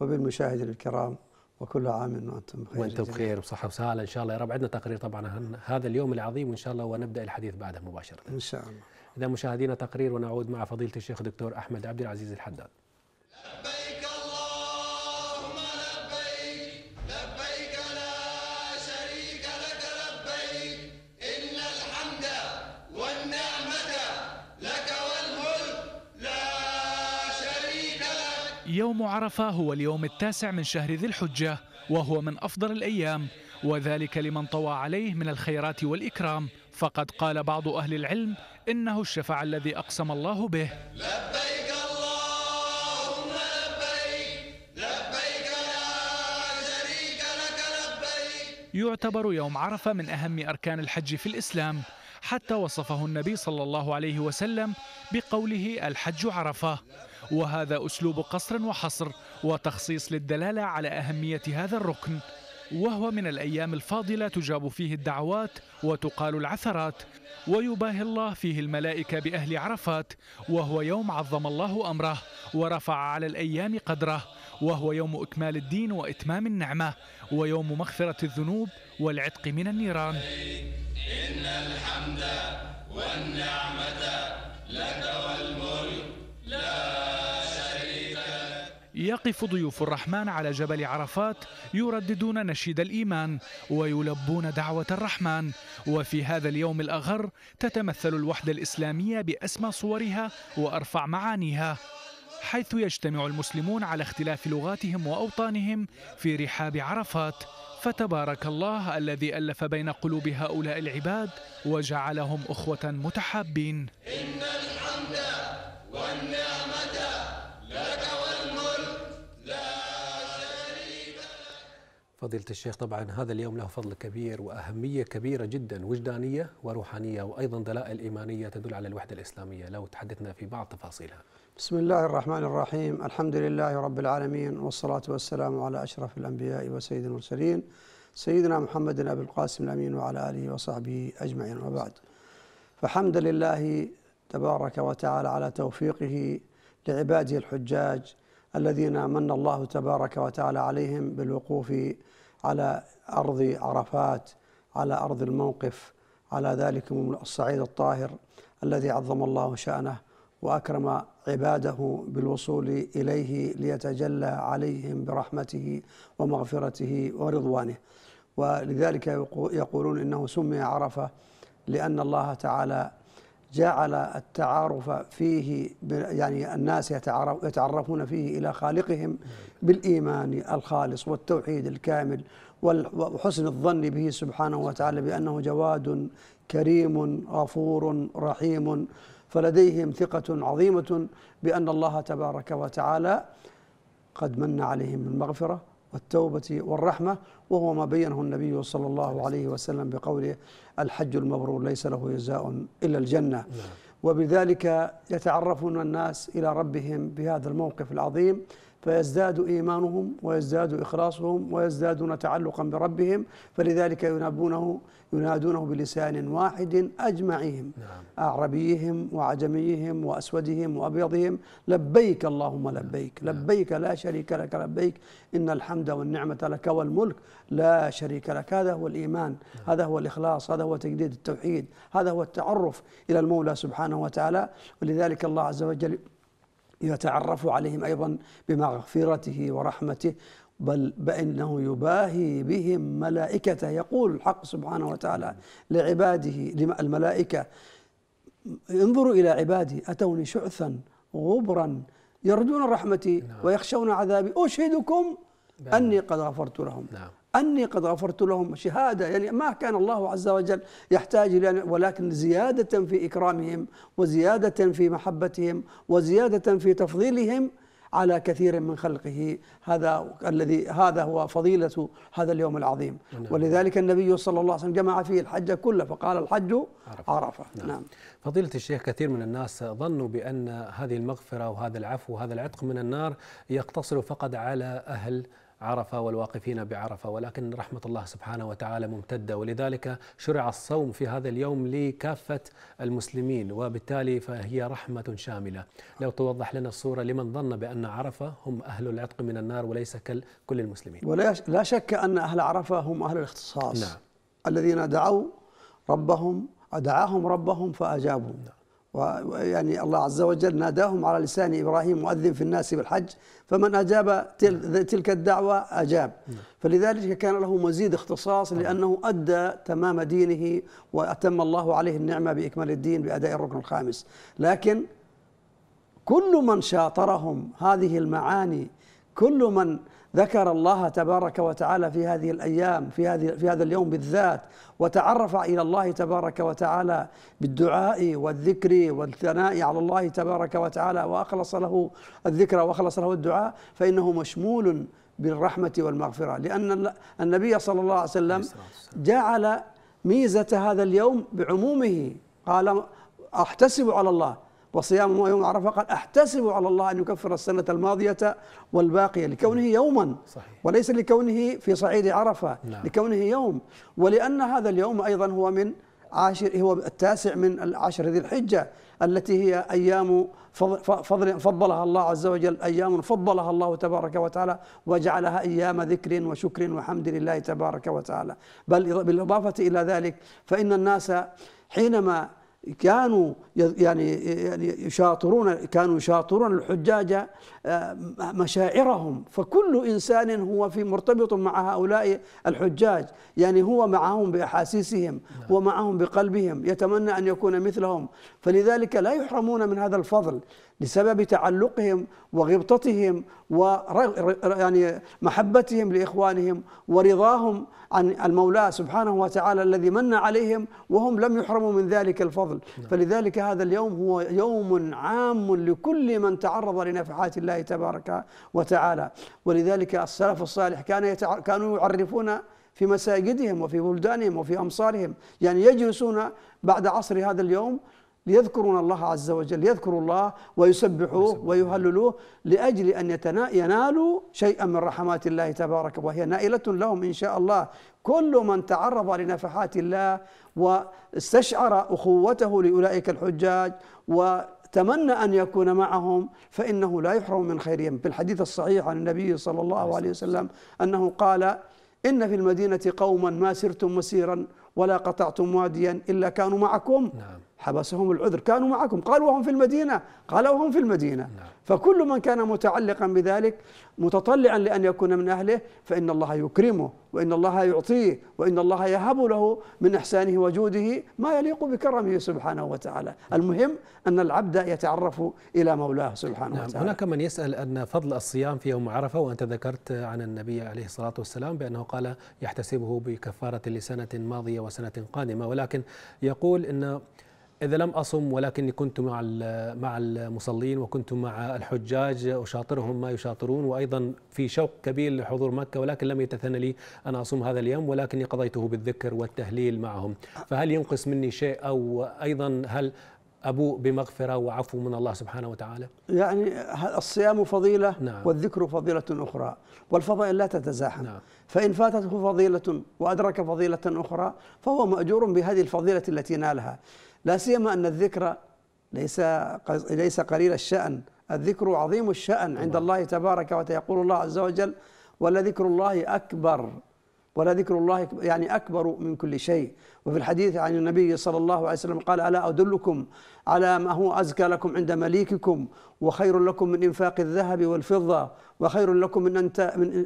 Speaker 5: وبالمشاهدين الكرام وكل عام وانتم بخير وانتم بخير وصحه وسهلا ان شاء الله يا رب عندنا تقرير
Speaker 1: طبعا عن هذا اليوم العظيم وان شاء الله ونبدا الحديث بعده مباشره ان شاء الله إذا مشاهدينا تقرير ونعود مع فضيلة الشيخ دكتور أحمد عبد العزيز الحداد
Speaker 6: يوم عرفة هو اليوم التاسع من شهر ذي الحجة وهو من أفضل الأيام وذلك لمن طوى عليه من الخيرات والإكرام فقد قال بعض أهل العلم إنه الشفع الذي أقسم الله به لبيك اللهم لبيك لبيك لا شريك لك لبيك يعتبر يوم عرفة من أهم أركان الحج في الإسلام حتى وصفه النبي صلى الله عليه وسلم بقوله الحج عرفة وهذا أسلوب قصر وحصر وتخصيص للدلالة على أهمية هذا الركن وهو من الأيام الفاضلة تجاب فيه الدعوات وتقال العثرات ويباهي الله فيه الملائكة بأهل عرفات وهو يوم عظم الله أمره ورفع على الأيام قدره وهو يوم إكمال الدين وإتمام النعمة ويوم مغفرة الذنوب والعتق من النيران إن الحمد والنعمة لك والملك لا يقف ضيوف الرحمن على جبل عرفات يرددون نشيد الإيمان ويلبون دعوة الرحمن وفي هذا اليوم الأغر تتمثل الوحدة الإسلامية بأسمى صورها وأرفع معانيها حيث يجتمع المسلمون على اختلاف لغاتهم وأوطانهم في رحاب عرفات فتبارك الله الذي ألف بين قلوب هؤلاء العباد وجعلهم أخوة متحابين
Speaker 7: إن الحمد والنعمة لك
Speaker 1: فضيلة الشيخ طبعا هذا اليوم له فضل كبير وأهمية كبيرة جدا وجدانية وروحانية وأيضا دلائل إيمانية تدل على الوحدة الإسلامية لو تحدثنا في بعض تفاصيلها
Speaker 5: بسم الله الرحمن الرحيم الحمد لله رب العالمين والصلاة والسلام على أشرف الأنبياء وسيد المرسلين سيدنا محمد أبي القاسم الأمين وعلى آله وصحبه أجمعين وبعد فحمد لله تبارك وتعالى على توفيقه لعباده الحجاج الذين من الله تبارك وتعالى عليهم بالوقوف على أرض عرفات على أرض الموقف على ذلك الصعيد الطاهر الذي عظم الله شأنه واكرم عباده بالوصول اليه ليتجلى عليهم برحمته ومغفرته ورضوانه ولذلك يقولون انه سمي عرفه لان الله تعالى جعل التعارف فيه يعني الناس يتعرفون فيه الى خالقهم بالايمان الخالص والتوحيد الكامل وحسن الظن به سبحانه وتعالى بانه جواد كريم غفور رحيم فلديهم ثقه عظيمه بان الله تبارك وتعالى قد من عليهم المغفرة والتوبة والرحمة وهو ما بينه النبي صلى الله عليه وسلم بقوله الحج المبرور ليس له جزاء إلا الجنة نعم. وبذلك يتعرفون الناس إلى ربهم بهذا الموقف العظيم فيزداد إيمانهم ويزداد إخلاصهم ويزدادون تعلقا بربهم فلذلك ينابونه ينادونه بلسان واحد أجمعهم نعم. أعربيهم وعجميهم وأسودهم وأبيضهم لبيك اللهم نعم. لبيك نعم. لبيك لا شريك لك لبيك إن الحمد والنعمة لك والملك لا شريك لك هذا هو الإيمان نعم. هذا هو الإخلاص هذا هو تجديد التوحيد هذا هو التعرف إلى المولى سبحانه وتعالى ولذلك الله عز وجل يتعرف عليهم أيضا بمغفرته ورحمته بل بأنه يباهي بهم ملائكته يقول الحق سبحانه وتعالى لعباده الملائكة انظروا إلى عبادي أتوني شعثا غبرا يردون رحمتي نعم. ويخشون عذابي أشهدكم نعم. أني قد غفرت لهم نعم. أني قد غفرت لهم شهادة يعني ما كان الله عز وجل يحتاج إلى ولكن زيادة في إكرامهم وزيادة في محبتهم وزيادة في تفضيلهم على كثير من خلقه هذا الذي هذا هو فضيلة هذا اليوم العظيم نعم. ولذلك النبي صلى الله عليه وسلم جمع فيه الحج كله فقال الحج عرفة, عرفة. نعم. نعم
Speaker 1: فضيلة الشيخ كثير من الناس ظنوا بأن هذه المغفرة وهذا العفو وهذا العتق من النار يقتصر فقط على أهل عرفه والواقفين بعرفه ولكن رحمه الله سبحانه وتعالى ممتده ولذلك شرع الصوم في هذا اليوم لكافه المسلمين وبالتالي فهي رحمه شامله لو توضح لنا الصوره لمن ظن بان عرفه هم اهل العتق من النار وليس كل المسلمين
Speaker 5: ولا شك ان اهل عرفه هم اهل الاختصاص نعم. الذين دعوا ربهم دعاهم ربهم فاجابوا نعم. ويعني الله عز وجل ناداهم على لسان ابراهيم مؤذن في الناس بالحج فمن اجاب تلك الدعوه اجاب فلذلك كان له مزيد اختصاص لانه ادى تمام دينه واتم الله عليه النعمه باكمال الدين باداء الركن الخامس لكن كل من شاطرهم هذه المعاني كل من ذكر الله تبارك وتعالى في هذه الايام في هذه في هذا اليوم بالذات وتعرف الى الله تبارك وتعالى بالدعاء والذكر والثناء على الله تبارك وتعالى واخلص له الذكر واخلص له الدعاء فانه مشمول بالرحمه والمغفره لان النبي صلى الله عليه وسلم جعل ميزه هذا اليوم بعمومه قال احتسب على الله وصيام يوم عرفة قال أحتسب على الله أن يكفر السنة الماضية والباقية لكونه يوما صحيح. وليس لكونه في صعيد عرفة نعم. لكونه يوم ولأن هذا اليوم أيضا هو من عاشر هو التاسع من العشر ذي الحجة التي هي أيام فضل فضلها الله عز وجل أيام فضلها الله تبارك وتعالى وجعلها أيام ذكر وشكر وحمد لله تبارك وتعالى بل بالإضافة إلى ذلك فإن الناس حينما كانوا يعني يعني يشاطرون كانوا يشاطرون الحجاج آه، مشاعرهم فكل انسان هو في مرتبط مع هؤلاء الحجاج يعني هو معهم باحاسيسهم نعم. معهم بقلبهم يتمنى ان يكون مثلهم فلذلك لا يحرمون من هذا الفضل لسبب تعلقهم وغبطتهم يعني محبتهم لاخوانهم ورضاهم عن المولى سبحانه وتعالى الذي من عليهم وهم لم يحرموا من ذلك الفضل نعم. فلذلك هذا اليوم هو يوم عام لكل من تعرض لنفحات الله تبارك وتعالى ولذلك السلف الصالح كان كانوا يعرفون في مساجدهم وفي بلدانهم وفي امصارهم يعني يجلسون بعد عصر هذا اليوم ليذكرون الله عز وجل يذكروا الله ويسبحوه ويهللوه لأجل أن يتنا ينالوا شيئا من رحمات الله تبارك وهي نائلة لهم إن شاء الله كل من تعرض لنفحات الله واستشعر أخوته لأولئك الحجاج و تمنى أن يكون معهم فإنه لا يحرم من خيرهم في الحديث الصحيح عن النبي صلى الله عليه وسلم أنه قال إن في المدينة قوما ما سرتم مسيرا ولا قطعتم واديا إلا كانوا معكم نعم حبسهم العذر كانوا معكم قال وهم في المدينة قال وهم في المدينة نعم. فكل من كان متعلقا بذلك متطلعا لأن يكون من أهله فإن الله يكرمه وإن الله يعطيه وإن الله يهب له من إحسانه وجوده ما يليق بكرمه سبحانه وتعالى المهم أن العبد يتعرف إلى مولاه سبحانه نعم وتعالى
Speaker 1: هناك من يسأل أن فضل الصيام في يوم عرفة وأنت ذكرت عن النبي عليه الصلاة والسلام بأنه قال يحتسبه بكفارة لسنة ماضية وسنة قادمة ولكن يقول أن إذا لم أصم ولكني كنت مع مع المصلين وكنت مع الحجاج أشاطرهم ما يشاطرون وأيضا في شوق كبير لحضور مكة ولكن لم يتثنى لي أن أصوم هذا اليوم ولكني قضيته بالذكر والتهليل معهم فهل ينقص مني شيء أو أيضا هل أبوء بمغفرة وعفو من الله سبحانه وتعالى
Speaker 5: يعني الصيام فضيلة نعم. والذكر فضيلة أخرى والفضائل لا تتزاحم نعم. فإن فاتته فضيلة وأدرك فضيلة أخرى فهو مأجور بهذه الفضيلة التي نالها لا سيما أن الذكر ليس ليس قليل الشأن الذكر عظيم الشأن عند نعم. الله تبارك وتعالى يقول الله عز وجل ولذكر الله أكبر ولذكر الله يعني أكبر من كل شيء وفي الحديث عن النبي صلى الله عليه وسلم قال ألا أدلكم على ما هو أزكى لكم عند مليككم وخير لكم من إنفاق الذهب والفضة وخير لكم من أن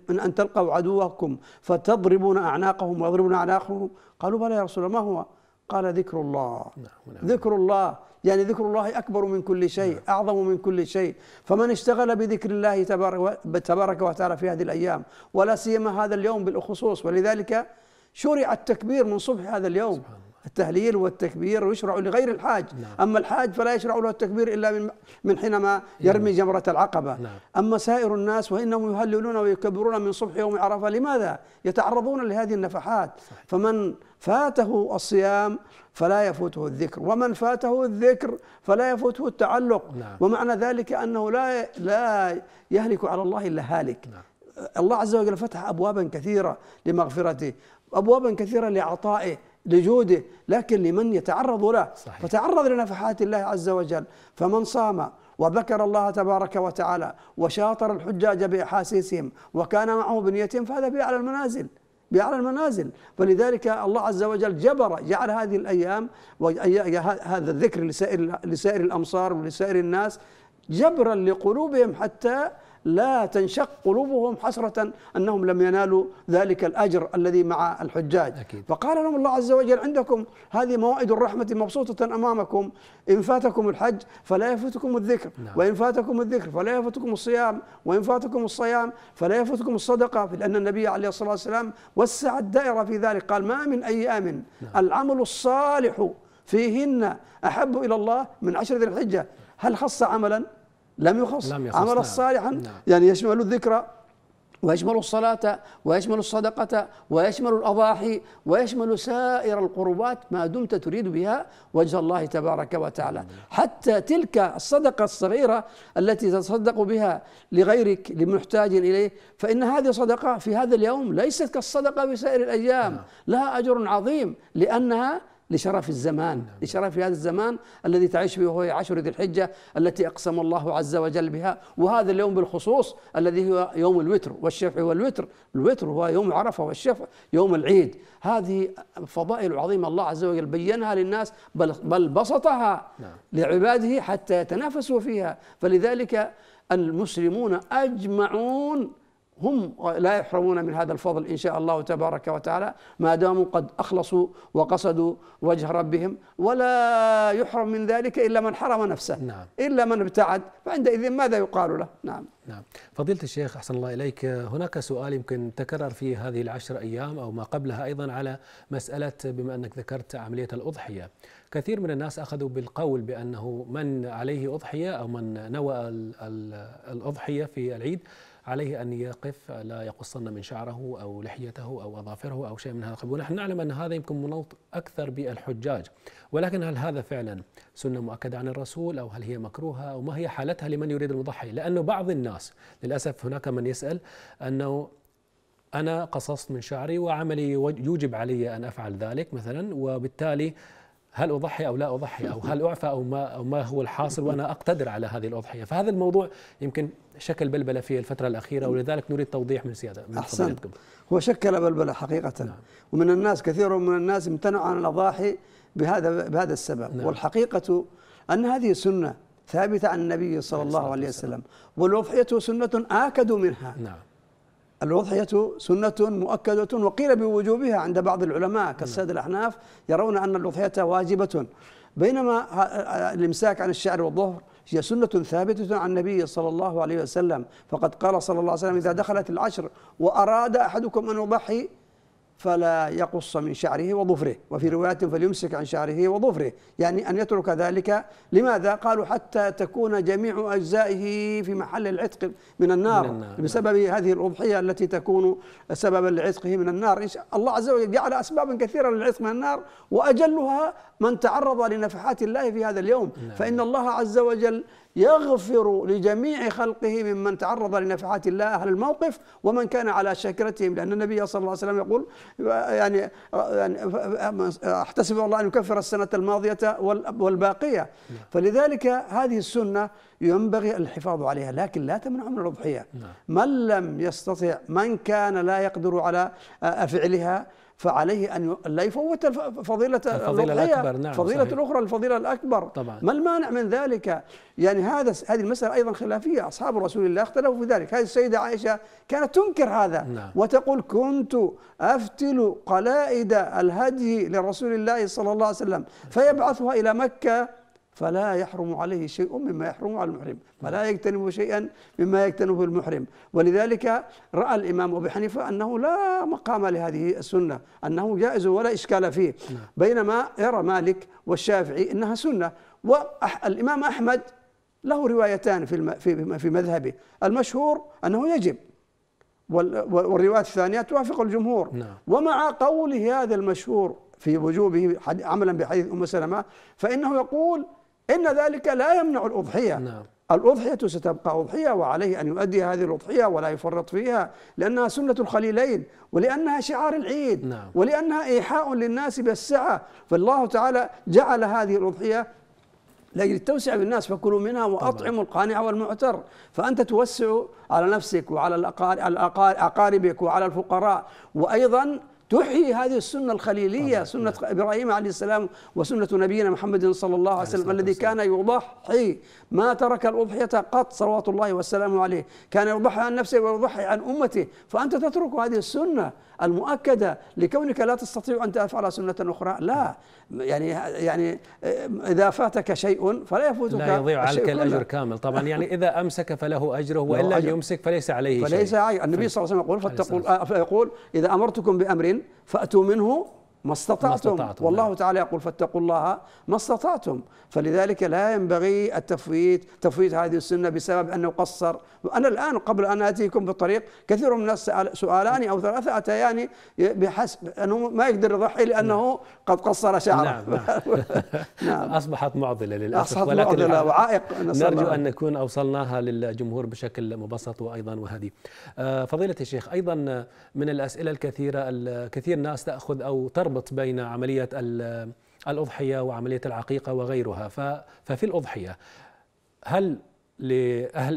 Speaker 5: من أن تلقوا عدوكم فتضربون أعناقهم ويضربون أعناقهم قالوا بلى يا رسول الله ما هو؟ قال ذكر الله نعم. ذكر الله يعني ذكر الله أكبر من كل شيء نعم. أعظم من كل شيء فمن اشتغل بذكر الله تبارك وتعالى في هذه الأيام ولا سيما هذا اليوم بالخصوص ولذلك شرع التكبير من صبح هذا اليوم سبحان الله. التهليل والتكبير ويشرع لغير الحاج نعم. أما الحاج فلا يشرع له التكبير إلا من من حينما يرمي جمرة العقبة نعم. أما سائر الناس وانهم يهللون ويكبرون من صبح يوم عرفة لماذا؟ يتعرضون لهذه النفحات صحيح. فمن فاته الصيام فلا يفوته الذكر ومن فاته الذكر فلا يفوته التعلق نعم. ومعنى ذلك أنه لا لا يهلك على الله إلا هالك نعم. الله عز وجل فتح أبوابا كثيرة لمغفرته أبوابا كثيرة لعطائه لجوده لكن لمن يتعرض له صحيح. فتعرض لنفحات الله عز وجل فمن صام وذكر الله تبارك وتعالى وشاطر الحجاج بأحاسيسهم وكان معه بنيتهم فهذا به على المنازل بأعلى المنازل فلذلك الله عز وجل جبر جعل هذه الأيام هذا الذكر لسائر, لسائر الأمصار ولسائر الناس جبرا لقلوبهم حتى لا تنشق قلوبهم حسرة أنهم لم ينالوا ذلك الأجر الذي مع الحجاج أكيد. فقال لهم الله عز وجل عندكم هذه موائد الرحمة مبسوطة أمامكم إن فاتكم الحج فلا يفوتكم الذكر نعم. وإن فاتكم الذكر فلا يفوتكم الصيام وإن فاتكم الصيام فلا يفوتكم الصدقة لأن النبي عليه الصلاة والسلام وسع الدائرة في ذلك قال ما من أيام نعم. العمل الصالح فيهن أحب إلى الله من عشر ذي الحجة هل خص عملا لم يخص, لم يخص عملا نعم. صالحا نعم. يعني يشمل الذكرى ويشمل الصلاة ويشمل الصدقة ويشمل الأضاحي ويشمل سائر القربات ما دمت تريد بها وجه الله تبارك وتعالى حتى تلك الصدقة الصغيرة التي تتصدق بها لغيرك لمحتاج إليه فإن هذه صدقة في هذا اليوم ليست كالصدقة في سائر الأيام نعم. لها أجر عظيم لأنها لشرف الزمان نعم. لشرف هذا الزمان الذي تعيش فيه وهو عشر ذي الحجة التي أقسم الله عز وجل بها وهذا اليوم بالخصوص الذي هو يوم الوتر والشفع والوتر الوتر هو يوم عرفة والشفع يوم العيد هذه فضائل عظيمة الله عز وجل بينها للناس بل, بل بسطها نعم. لعباده حتى يتنافسوا فيها فلذلك المسلمون أجمعون هم لا يحرمون من هذا الفضل ان شاء الله تبارك وتعالى ما داموا قد اخلصوا وقصدوا وجه ربهم ولا يحرم من ذلك الا من حرم نفسه نعم. الا من ابتعد فعندئذ ماذا يقال له؟ نعم
Speaker 1: نعم فضيلة الشيخ أحسن الله إليك هناك سؤال يمكن تكرر في هذه العشر أيام أو ما قبلها أيضا على مسألة بما أنك ذكرت عملية الأضحية كثير من الناس أخذوا بالقول بأنه من عليه أضحية أو من نوى الأضحية في العيد عليه أن يقف لا يقصن من شعره أو لحيته أو أظافره أو شيء من هذا القبيل ونحن نعلم أن هذا يمكن منوط أكثر بالحجاج ولكن هل هذا فعلا سنة مؤكدة عن الرسول أو هل هي مكروهة أو ما هي حالتها لمن يريد المضحي لأنه بعض الناس للأسف هناك من يسأل أنه أنا قصصت من شعري وعملي يوجب علي أن أفعل ذلك مثلا وبالتالي هل أضحي أو لا أضحي أو هل أعفى أو ما, أو ما هو الحاصل وأنا أقتدر على هذه الأضحية فهذا الموضوع يمكن شكل بلبلة في الفترة الأخيرة ولذلك نريد توضيح من سيادة
Speaker 5: من فضيلتكم هو شكل بلبلة حقيقة نعم. ومن الناس كثير من الناس امتنعوا عن الأضاحي بهذا بهذا السبب نعم. والحقيقة أن هذه سنة ثابتة عن النبي صلى الله عليه وسلم والأضحية سنة آكد منها نعم الأضحية سنة مؤكدة وقيل بوجوبها عند بعض العلماء كالسادة نعم. الأحناف يرون أن الأضحية واجبة بينما الإمساك عن الشعر والظهر هي سنة ثابتة عن النبي صلى الله عليه وسلم فقد قال صلى الله عليه وسلم إذا دخلت العشر وأراد أحدكم أن يضحي فلا يقص من شعره وظفره وفي رواية فليمسك عن شعره وظفره يعني أن يترك ذلك لماذا؟ قالوا حتى تكون جميع أجزائه في محل العتق من النار, من النار بسبب نعم. هذه الأضحية التي تكون سببا لعتقه من النار الله عز وجل جعل أسبابا كثيرة للعتق من النار وأجلها من تعرض لنفحات الله في هذا اليوم نعم. فإن الله عز وجل يغفر لجميع خلقه ممن تعرض لنفحات الله أهل الموقف ومن كان على شاكرتهم لأن النبي صلى الله عليه وسلم يقول يعني, يعني، احتسب الله أن يكفر السنة الماضية والباقية نعم. فلذلك هذه السنة ينبغي الحفاظ عليها لكن لا تمنع من الأضحية نعم. من لم يستطع من كان لا يقدر على فعلها فعليه ان لا يفوت الفضيله الفضيله الاكبر نعم فضيله الاخرى الفضيله الاكبر طبعا ما المانع من ذلك؟ يعني هذا هذه المساله ايضا خلافيه اصحاب رسول الله اختلفوا في ذلك، هذه السيده عائشه كانت تنكر هذا نعم. وتقول كنت افتل قلائد الهدي لرسول الله صلى الله عليه وسلم فيبعثها الى مكه فلا يحرم عليه شيء مما يحرم على المحرم فلا يجتنب شيئا مما يجتنبه المحرم ولذلك رأى الإمام أبي حنيفة أنه لا مقام لهذه السنة أنه جائز ولا إشكال فيه نعم. بينما يرى مالك والشافعي أنها سنة والإمام أحمد له روايتان في في مذهبه المشهور أنه يجب والرواية الثانية توافق الجمهور نعم. ومع قوله هذا المشهور في وجوبه عملا بحديث أم سلمة فإنه يقول إن ذلك لا يمنع الأضحية نعم. الأضحية ستبقى أضحية وعليه أن يؤدي هذه الأضحية ولا يفرط فيها لأنها سنة الخليلين ولأنها شعار العيد نعم. ولأنها إيحاء للناس بالسعة فالله تعالى جعل هذه الأضحية لأجل التوسع بالناس فكلوا منها وأطعموا القانع والمعتر فأنت توسع على نفسك وعلى الأقاربك وعلى الفقراء وأيضا تحيي هذه السنة الخليلية طبعا. سنة إبراهيم عليه السلام وسنة نبينا محمد صلى الله عليه وسلم الذي كان يضحي ما ترك الأضحية قط صلوات الله وسلامه عليه كان يضحي عن نفسه ويضحي عن أمته فأنت تترك هذه السنة المؤكدة لكونك لا تستطيع أن تفعل سنة أخرى لا يعني يعني إذا فاتك شيء فلا يفوتك لا يضيع عليك الأجر كامل
Speaker 1: طبعا يعني إذا أمسك فله أجره وإن لم يمسك فليس عليه فليس شيء فليس
Speaker 5: عليه النبي صلى الله عليه وسلم يقول فاتقوا يقول إذا أمرتكم بأمر فأتوا منه ما استطعتم, ما استطعتم والله نعم. تعالى يقول فاتقوا الله ما استطعتم فلذلك لا ينبغي التفويت تفويت هذه السنة بسبب أنه قصر أنا الآن قبل أن أتيكم بالطريق كثير من الناس سؤالان أو ثلاثة أتياني بحسب أنه ما يقدر يضحي لأنه نعم. قد قصر شعره نعم, نعم.
Speaker 1: (laughs) نعم. أصبحت معضلة للأسف أصبحت ولكن معضلة وعائق نرجو أن نكون أوصلناها للجمهور بشكل مبسط وأيضا وهدي آه، فضيلة الشيخ أيضا من الأسئلة الكثيرة الكثير ناس تأخذ أو تربط يربط بين عملية الأضحية وعملية العقيقة وغيرها ففي الأضحية هل لأهل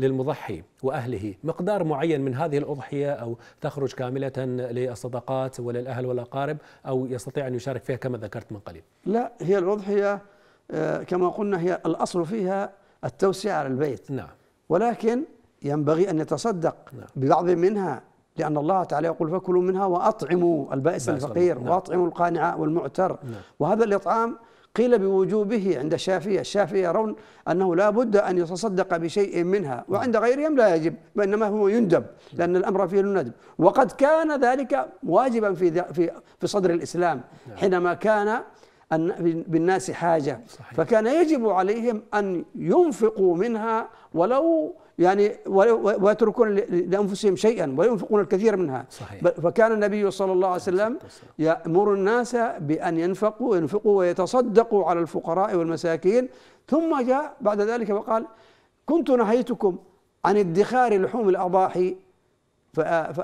Speaker 1: للمضحي وأهله مقدار معين من هذه الأضحية أو تخرج كاملة للصدقات وللأهل والأقارب أو يستطيع أن يشارك فيها كما ذكرت من قليل
Speaker 5: لا هي الأضحية آه، كما قلنا هي الأصل فيها التوسيع على البيت نعم ولكن ينبغي أن يتصدق نعم. ببعض منها لأن الله تعالى يقول فكلوا منها وأطعموا نعم. البائس الفقير نعم. وأطعموا القانع والمعتر نعم. وهذا الإطعام قيل بوجوبه عند الشافعية الشافعية يرون أنه لا بد أن يتصدق بشيء منها نعم. وعند غيرهم لا يجب وإنما هو يندب نعم. لأن الأمر فيه الندب وقد كان ذلك واجبا في في في صدر الإسلام حينما كان أن بالناس حاجة صحيح. فكان يجب عليهم أن ينفقوا منها ولو يعني ويتركون لانفسهم شيئا وينفقون الكثير منها صحيح. فكان النبي صلى الله عليه وسلم يامر الناس بان ينفقوا ينفقوا ويتصدقوا على الفقراء والمساكين ثم جاء بعد ذلك وقال كنت نهيتكم عن ادخار لحوم الاضاحي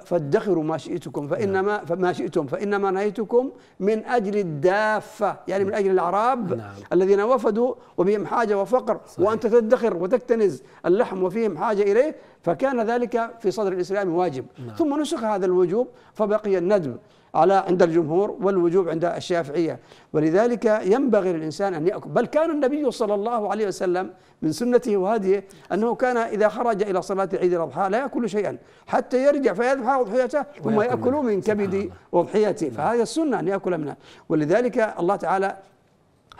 Speaker 5: فادخروا ما شئتكم فانما فما نعم. شئتم فانما نهيتكم من اجل الدافه يعني من اجل الاعراب نعم. الذين وفدوا وبهم حاجه وفقر صحيح. وانت تدخر وتكتنز اللحم وفيهم حاجه اليه فكان ذلك في صدر الاسلام واجب نعم. ثم نسخ هذا الوجوب فبقي الندم على عند الجمهور والوجوب عند الشافعية ولذلك ينبغي للإنسان أن يأكل بل كان النبي صلى الله عليه وسلم من سنته وهديه أنه كان إذا خرج إلى صلاة عيد الأضحى لا يأكل شيئا حتى يرجع فيذبح أضحيته ثم يأكل من كبد أضحيته فهذه السنة أن يأكل منها ولذلك الله تعالى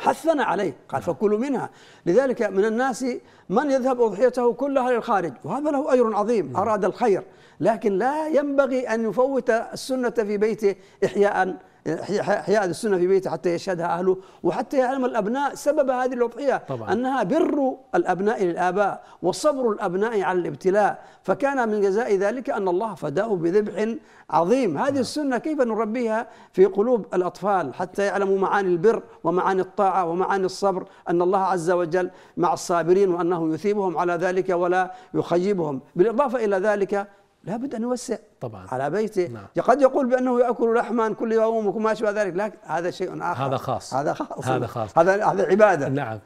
Speaker 5: حثنا عليه قال نعم. فكلوا منها لذلك من الناس من يذهب أضحيته كلها للخارج وهذا له أجر عظيم نعم. أراد الخير لكن لا ينبغي أن يفوت السنة في بيته إحياء احياء السنه في بيته حتى يشهدها اهله وحتى يعلم الابناء سبب هذه الاضحيه طبعا. انها بر الابناء للاباء وصبر الابناء على الابتلاء فكان من جزاء ذلك ان الله فداه بذبح عظيم هذه نعم. السنه كيف نربيها في قلوب الاطفال حتى يعلموا معاني البر ومعاني الطاعه ومعاني الصبر ان الله عز وجل مع الصابرين وانه يثيبهم على ذلك ولا يخيبهم بالاضافه الى ذلك لابد أن يوسع طبعا على بيته نعم. قد يقول بأنه يأكل لحما كل يوم وما شابه ذلك لكن هذا شيء آخر هذا خاص هذا خاص هذا خاص هذا هذا عبادة نعم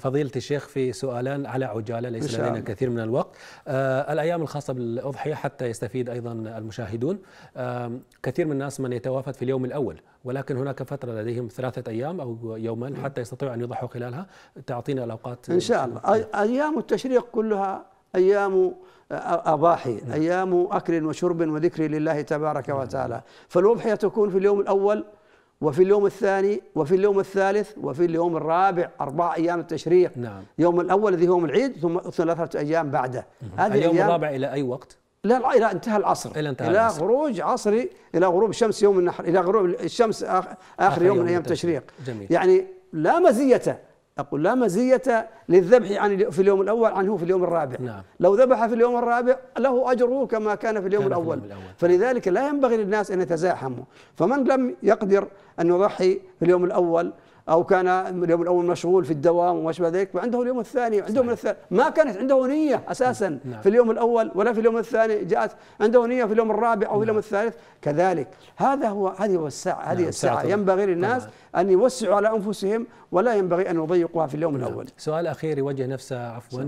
Speaker 1: فضيلة الشيخ في سؤالان على عجالة ليس لدينا كثير من الوقت آه الأيام الخاصة بالأضحية حتى يستفيد أيضا المشاهدون آه كثير من الناس من يتوافد في اليوم الأول ولكن هناك فترة لديهم ثلاثة أيام أو يوما نعم. حتى يستطيعوا أن يضحوا خلالها تعطينا الأوقات إن شاء الله
Speaker 5: أيام التشريق كلها أيام آه، آه، أضاحي نعم. أيام أكل وشرب وذكر لله تبارك نعم. وتعالى فالأضحية تكون في اليوم الأول وفي اليوم الثاني وفي اليوم الثالث وفي اليوم الرابع أربع أيام التشريق نعم يوم الأول الذي هو يوم العيد ثم ثلاثة أيام بعده هذه اليوم الرابع إلى أي وقت؟ لا لا إلى انتهى العصر إلى, انتهى إلى العصر. غروج عصري إلى غروب الشمس يوم النحر إلى غروب الشمس آخر, آخر يوم, يوم من أيام التشريق جميل يعني لا مزية أقول لا مزية للذبح عن في اليوم الأول عنه في اليوم الرابع نعم. لو ذبح في اليوم الرابع له أجره كما كان في اليوم, كان الأول. في اليوم الأول فلذلك لا ينبغي للناس أن يتزاحموا فمن لم يقدر أن يضحي في اليوم الأول او كان اليوم الاول مشغول في الدوام وما شابه ذلك وعنده اليوم الثاني من الثاني ما كانت عنده نيه اساسا نعم. في اليوم الاول ولا في اليوم الثاني جاءت عنده نيه في اليوم الرابع او في اليوم نعم. الثالث كذلك هذا هو هذه هو الساعه هذه نعم. الساعه ينبغي للناس ان يوسعوا على انفسهم ولا ينبغي ان يضيقوها في اليوم نعم. الاول
Speaker 1: سؤال اخير يوجه نفسه عفوا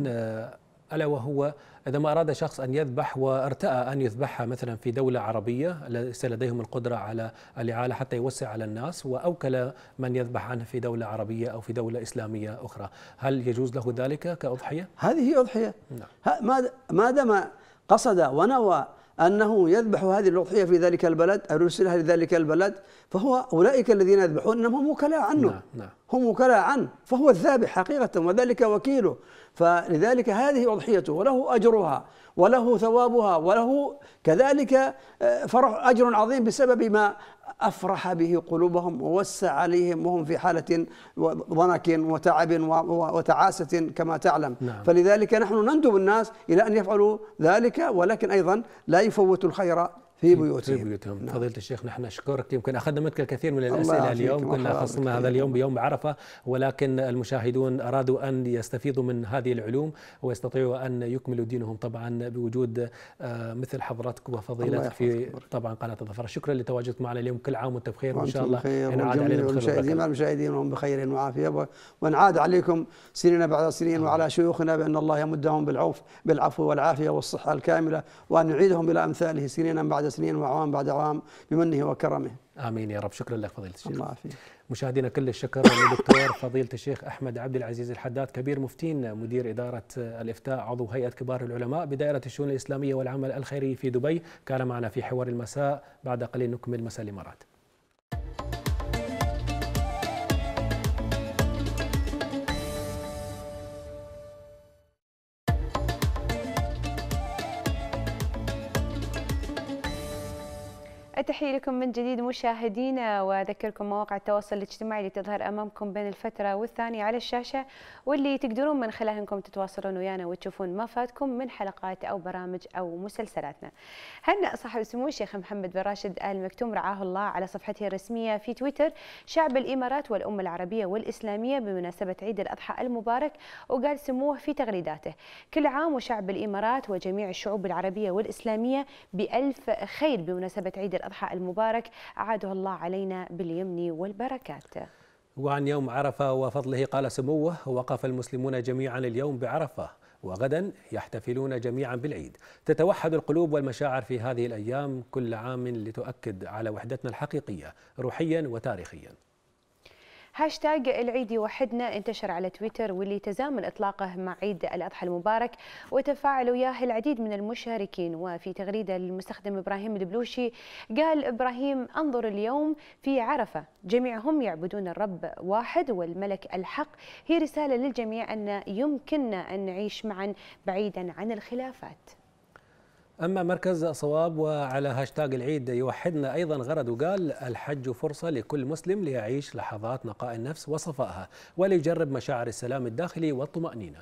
Speaker 1: الا وهو عندما أراد شخص أن يذبح وارتأى أن يذبحها مثلا في دولة عربية ليس لديهم القدرة على الإعالة حتى يوسع على الناس وأوكل من يذبح عنها في دولة عربية أو في دولة إسلامية أخرى هل يجوز له ذلك كأضحية؟ هذه
Speaker 5: أضحية نعم. ما دام قصد ونوى أنه يذبح هذه الأضحية في ذلك البلد أو يرسلها لذلك البلد فهو أولئك الذين يذبحون إنهم هم وكلاء عنه نعم نعم هم وكلاء عنه فهو الذابح حقيقة وذلك وكيله فلذلك هذه أضحيته وله أجرها وله ثوابها وله كذلك آه، فرح أجر عظيم بسبب ما أفرح به قلوبهم ووسع عليهم وهم في حالة ضنك وتعب وتعاسة كما تعلم نعم. فلذلك نحن نندب الناس إلى أن يفعلوا ذلك ولكن أيضا لا يفوتوا الخير في بيوتهم في
Speaker 1: بيوتهم نعم. فضيلة الشيخ نحن نشكرك يمكن أخذنا منك الكثير من الأسئلة اليوم كنا خصنا هذا اليوم بيوم عرفة ولكن المشاهدون أرادوا أن يستفيدوا من هذه العلوم ويستطيعوا أن يكملوا دينهم طبعا بوجود آه، مثل حضرتك وفضيلتك في
Speaker 5: طبعا قناة الظفر شكرا لتواجدك معنا اليوم كل عام وأنت
Speaker 1: بخير وإن شاء الله ينعاد علينا بخير
Speaker 5: المشاهدين هم بخير وعافية وانعاد عليكم سنين بعد سنين وعلى شيوخنا بأن الله يمدهم بالعوف بالعفو والعافية والصحة الكاملة وأن يعيدهم إلى أمثاله سنين بعد بعد سنين وعوام بعد عوام بمنه وكرمه
Speaker 1: امين يا رب شكرا لك فضيله الشيخ الله يعافيك مشاهدينا كل الشكر للدكتور فضيله الشيخ احمد عبد العزيز الحداد كبير مفتين مدير اداره الافتاء عضو هيئه كبار العلماء بدائره الشؤون الاسلاميه والعمل الخيري في دبي كان معنا في حوار المساء بعد قليل نكمل مساء الامارات
Speaker 2: تحية لكم من جديد مشاهدينا وأذكركم مواقع التواصل الاجتماعي اللي تظهر أمامكم بين الفترة والثانية على الشاشة واللي تقدرون من خلالها أنكم تتواصلون ويانا وتشوفون ما فاتكم من حلقات أو برامج أو مسلسلاتنا. هنأ صاحب سمو الشيخ محمد بن راشد آل مكتوم رعاه الله على صفحته الرسمية في تويتر شعب الإمارات والأمة العربية والإسلامية بمناسبة عيد الأضحى المبارك وقال سموه في تغريداته كل عام وشعب الإمارات وجميع الشعوب العربية والإسلامية بألف خير بمناسبة عيد الأضحى الأضحى المبارك أعاده الله علينا باليمن والبركات
Speaker 1: وعن يوم عرفة وفضله قال سموه وقف المسلمون جميعا اليوم بعرفة وغدا يحتفلون جميعا بالعيد تتوحد القلوب والمشاعر في هذه الأيام كل عام لتؤكد على وحدتنا الحقيقية روحيا وتاريخيا
Speaker 2: هاشتاج العيد يوحدنا انتشر على تويتر واللي تزامن اطلاقه مع عيد الاضحى المبارك وتفاعل وياه العديد من المشاركين وفي تغريده للمستخدم ابراهيم البلوشي قال ابراهيم انظر اليوم في عرفه جميعهم يعبدون الرب واحد والملك الحق هي رساله للجميع ان يمكننا ان نعيش معا بعيدا عن الخلافات
Speaker 1: أما مركز صواب وعلى هاشتاغ العيد يوحدنا أيضا غرد وقال الحج فرصة لكل مسلم ليعيش لحظات نقاء النفس وصفائها وليجرب مشاعر السلام الداخلي والطمأنينة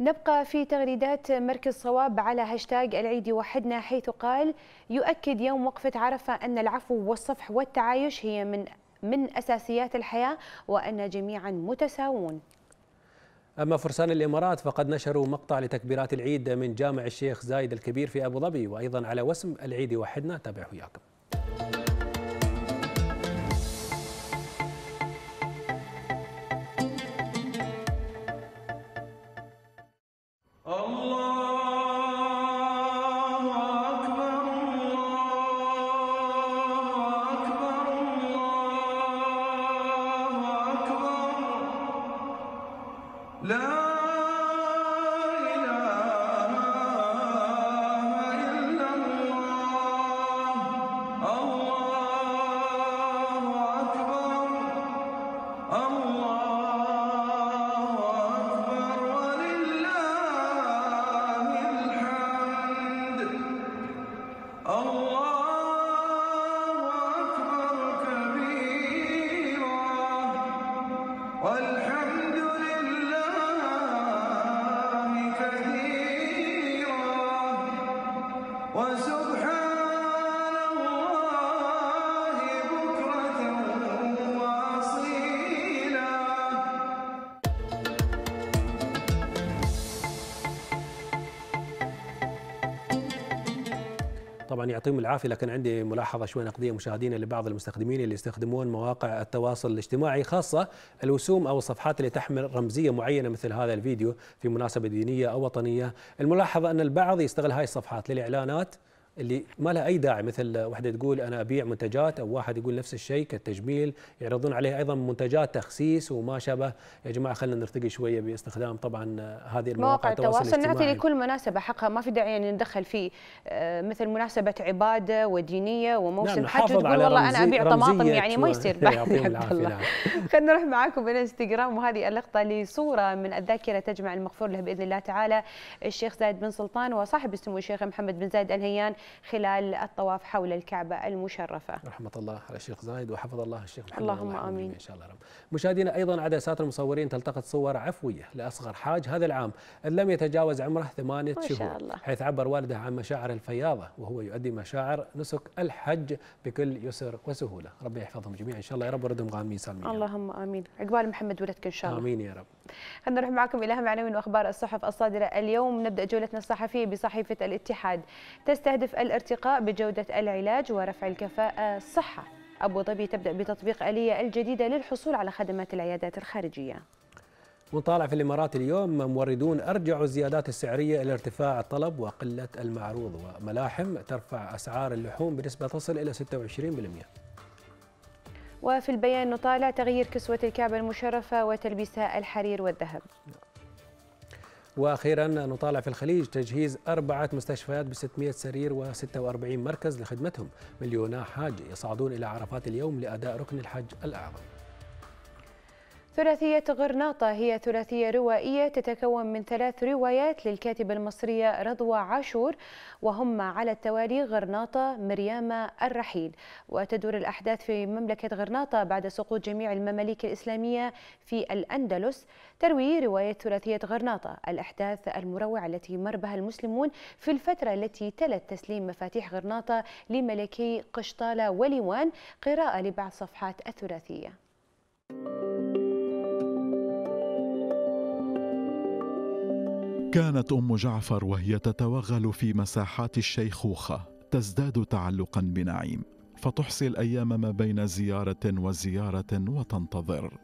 Speaker 2: نبقى في تغريدات مركز صواب على هاشتاغ العيد يوحدنا حيث قال يؤكد يوم وقفة عرفة أن العفو والصفح والتعايش هي من من أساسيات الحياة وأن جميعا متساوون
Speaker 1: أما فرسان الإمارات فقد نشروا مقطع لتكبيرات العيد من جامع الشيخ زايد الكبير في أبو ظبي وأيضا على وسم العيد وحدنا تابعه إياكم يعطيهم العافيه لكن عندي ملاحظه شوي نقديه مشاهدينا لبعض المستخدمين اللي يستخدمون مواقع التواصل الاجتماعي خاصه الوسوم او الصفحات اللي تحمل رمزيه معينه مثل هذا الفيديو في مناسبه دينيه او وطنيه، الملاحظه ان البعض يستغل هاي الصفحات للاعلانات اللي ما لها اي داعي مثل وحده تقول انا ابيع منتجات او واحد يقول نفس الشيء كالتجميل يعرضون عليه ايضا منتجات تخسيس وما شابه يا جماعه خلينا نرتقي شويه باستخدام طبعا هذه المواقع
Speaker 2: التواصل نعطي لكل مناسبه حقها ما في داعي يعني ندخل فيه آه، مثل مناسبه عباده ودينيه وموسم نعم حج تقول والله انا ابيع طماطم يعني ما يصير (laughs) نعم. (laughs) خلينا نروح معاكم الى انستغرام وهذه اللقطه لصوره من الذاكره تجمع المغفور له باذن الله تعالى الشيخ زايد بن سلطان وصاحب السمو الشيخ محمد بن زايد الهيان خلال الطواف حول الكعبة المشرفة
Speaker 1: رحمة الله على الشيخ زايد وحفظ الله الشيخ محمد اللهم الله آمين إن شاء الله رب. مشاهدينا أيضا عدسات المصورين تلتقط صور عفوية لأصغر حاج هذا العام لم يتجاوز عمره ثمانية شهور الله. حيث عبر والده عن مشاعر الفياضة وهو يؤدي مشاعر نسك الحج بكل يسر وسهولة ربي يحفظهم جميعا إن شاء الله يا رب وردهم غامين سالمين
Speaker 2: اللهم آمين عقبال محمد ولدك إن شاء الله آمين يا رب خلينا نروح معكم إلى أهم عناوين وأخبار الصحف الصادرة اليوم نبدأ جولتنا الصحفية بصحيفة الاتحاد تستهدف الارتقاء بجودة العلاج ورفع الكفاءة الصحة أبو ظبي تبدأ بتطبيق آلية الجديدة للحصول على خدمات العيادات الخارجية
Speaker 1: ونطالع في الإمارات اليوم موردون أرجعوا الزيادات السعرية إلى ارتفاع الطلب وقلة المعروض وملاحم ترفع أسعار اللحوم بنسبة تصل إلى 26%
Speaker 2: وفي البيان نطالع تغيير كسوة الكعبة المشرفة وتلبيسها الحرير والذهب
Speaker 1: واخيرا نطالع في الخليج تجهيز اربعه مستشفيات ب 600 سرير و46 مركز لخدمتهم مليونا حاج يصعدون الى عرفات اليوم لاداء ركن الحج الاعظم
Speaker 2: ثلاثية غرناطة هي ثلاثية روائية تتكون من ثلاث روايات للكاتبة المصرية رضوى عاشور وهم على التوالي غرناطة مريامة الرحيل وتدور الأحداث في مملكة غرناطة بعد سقوط جميع المماليك الإسلامية في الأندلس تروي رواية ثلاثية غرناطة الأحداث المروعة التي مر بها المسلمون في الفترة التي تلت تسليم مفاتيح غرناطة لملكي قشطالة وليوان قراءة لبعض صفحات الثلاثية.
Speaker 3: كانت ام جعفر وهي تتوغل في مساحات الشيخوخه تزداد تعلقا بنعيم فتحصي الايام ما بين زياره وزياره وتنتظر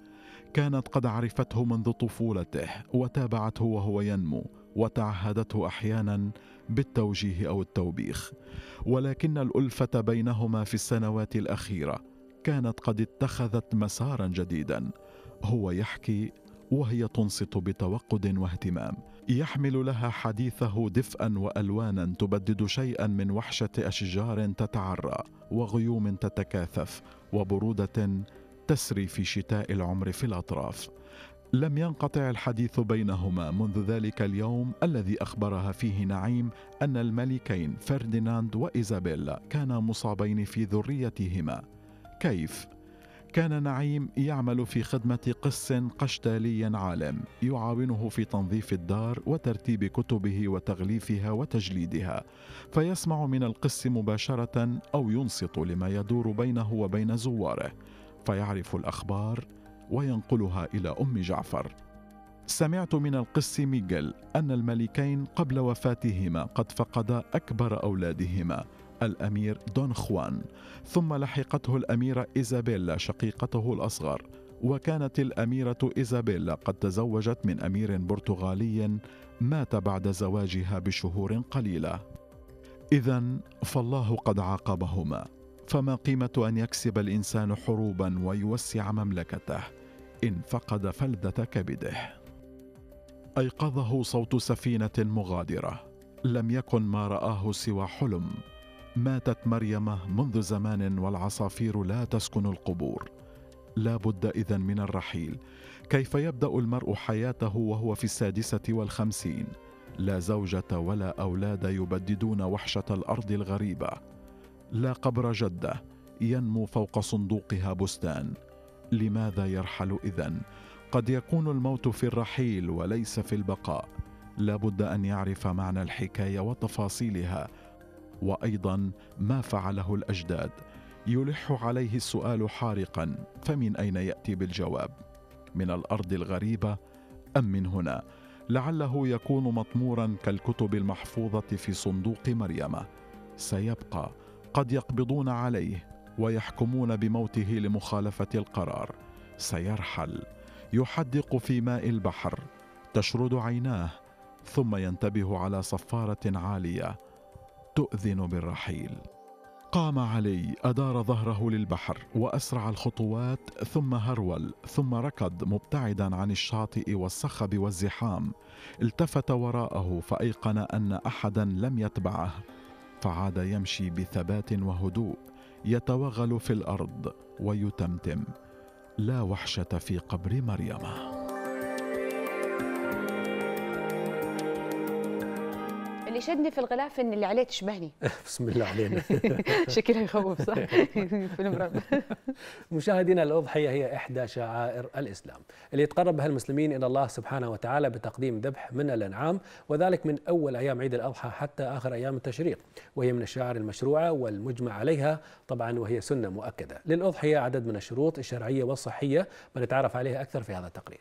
Speaker 3: كانت قد عرفته منذ طفولته وتابعته وهو ينمو وتعهدته احيانا بالتوجيه او التوبيخ ولكن الالفه بينهما في السنوات الاخيره كانت قد اتخذت مسارا جديدا هو يحكي وهي تنصت بتوقد واهتمام يحمل لها حديثه دفئا والوانا تبدد شيئا من وحشه اشجار تتعرى وغيوم تتكاثف وبروده تسري في شتاء العمر في الاطراف لم ينقطع الحديث بينهما منذ ذلك اليوم الذي اخبرها فيه نعيم ان الملكين فرديناند وايزابيلا كانا مصابين في ذريتهما كيف كان نعيم يعمل في خدمة قس قشتالي عالم يعاونه في تنظيف الدار وترتيب كتبه وتغليفها وتجليدها فيسمع من القس مباشرة أو ينصت لما يدور بينه وبين زواره فيعرف الأخبار وينقلها إلى أم جعفر سمعت من القس ميغل أن الملكين قبل وفاتهما قد فقدا أكبر أولادهما الأمير دون خوان ثم لحقته الأميرة إيزابيلا شقيقته الأصغر وكانت الأميرة إيزابيلا قد تزوجت من أمير برتغالي مات بعد زواجها بشهور قليلة إذا فالله قد عاقبهما فما قيمة أن يكسب الإنسان حروبا ويوسع مملكته إن فقد فلذة كبده أيقظه صوت سفينة مغادرة لم يكن ما رآه سوى حلم ماتت مريم منذ زمان والعصافير لا تسكن القبور لا بد إذا من الرحيل كيف يبدأ المرء حياته وهو في السادسة والخمسين لا زوجة ولا أولاد يبددون وحشة الأرض الغريبة لا قبر جدة ينمو فوق صندوقها بستان لماذا يرحل إذا قد يكون الموت في الرحيل وليس في البقاء لا بد أن يعرف معنى الحكاية وتفاصيلها وايضا ما فعله الاجداد يلح عليه السؤال حارقا فمن اين ياتي بالجواب من الارض الغريبه ام من هنا لعله يكون مطمورا كالكتب المحفوظه في صندوق مريم سيبقى قد يقبضون عليه ويحكمون بموته لمخالفه القرار سيرحل يحدق في ماء البحر تشرد عيناه ثم ينتبه على صفاره عاليه تؤذن بالرحيل قام علي ادار ظهره للبحر واسرع الخطوات ثم هرول ثم ركض مبتعدا عن الشاطئ والصخب والزحام التفت وراءه فايقن ان احدا لم يتبعه فعاد يمشي بثبات وهدوء يتوغل في الارض ويتمتم لا وحشه في قبر مريمه
Speaker 2: اللي شدني في الغلاف ان اللي عليه تشبهني
Speaker 3: (laughs) بسم الله علينا
Speaker 6: (laughs) شكلها يخوف صح (laughs) فيلم رعب
Speaker 1: مشاهدينا الاضحيه هي احدى شعائر الاسلام اللي يتقرب بها المسلمين الى الله سبحانه وتعالى بتقديم ذبح من الانعام وذلك من اول ايام عيد الاضحى حتى اخر ايام التشريق وهي من الشعائر المشروعه والمجمع عليها طبعا وهي سنه مؤكده للاضحيه عدد من الشروط الشرعيه والصحيه بنتعرف عليها اكثر في هذا التقرير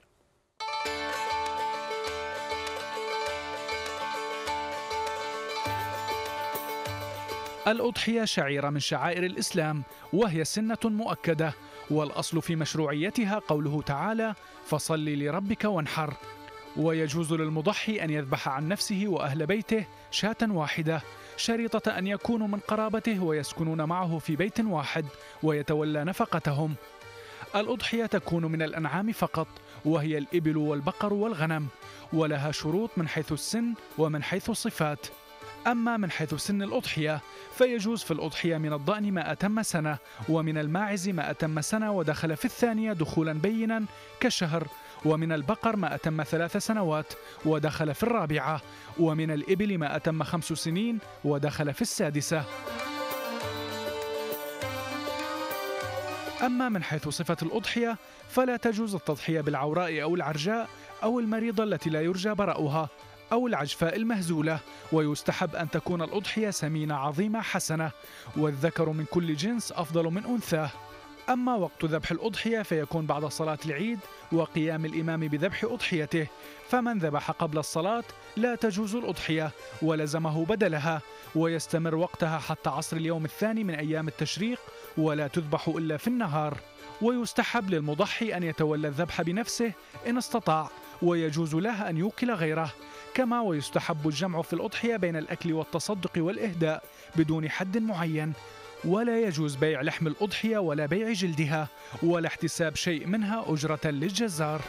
Speaker 6: الأضحية شعيرة من شعائر الإسلام وهي سنة مؤكدة والأصل في مشروعيتها قوله تعالى فصل لربك وانحر ويجوز للمضحي أن يذبح عن نفسه وأهل بيته شاة واحدة شريطة أن يكونوا من قرابته ويسكنون معه في بيت واحد ويتولى نفقتهم الأضحية تكون من الأنعام فقط وهي الإبل والبقر والغنم ولها شروط من حيث السن ومن حيث الصفات أما من حيث سن الأضحية فيجوز في الأضحية من الضأن ما أتم سنة ومن الماعز ما أتم سنة ودخل في الثانية دخولا بينا كشهر ومن البقر ما أتم ثلاث سنوات ودخل في الرابعة ومن الإبل ما أتم خمس سنين ودخل في السادسة أما من حيث صفة الأضحية فلا تجوز التضحية بالعوراء أو العرجاء أو المريضة التي لا يرجى براؤها أو العجفاء المهزولة ويستحب أن تكون الأضحية سمينة عظيمة حسنة والذكر من كل جنس أفضل من أنثاه أما وقت ذبح الأضحية فيكون بعد صلاة العيد وقيام الإمام بذبح أضحيته فمن ذبح قبل الصلاة لا تجوز الأضحية ولزمه بدلها ويستمر وقتها حتى عصر اليوم الثاني من أيام التشريق ولا تذبح إلا في النهار ويستحب للمضحي أن يتولى الذبح بنفسه إن استطاع ويجوز له أن يوكل غيره كما ويستحب الجمع في الأضحية بين الأكل والتصدق والإهداء بدون حد معين ولا يجوز بيع لحم الأضحية ولا بيع جلدها ولا احتساب شيء منها أجرة للجزار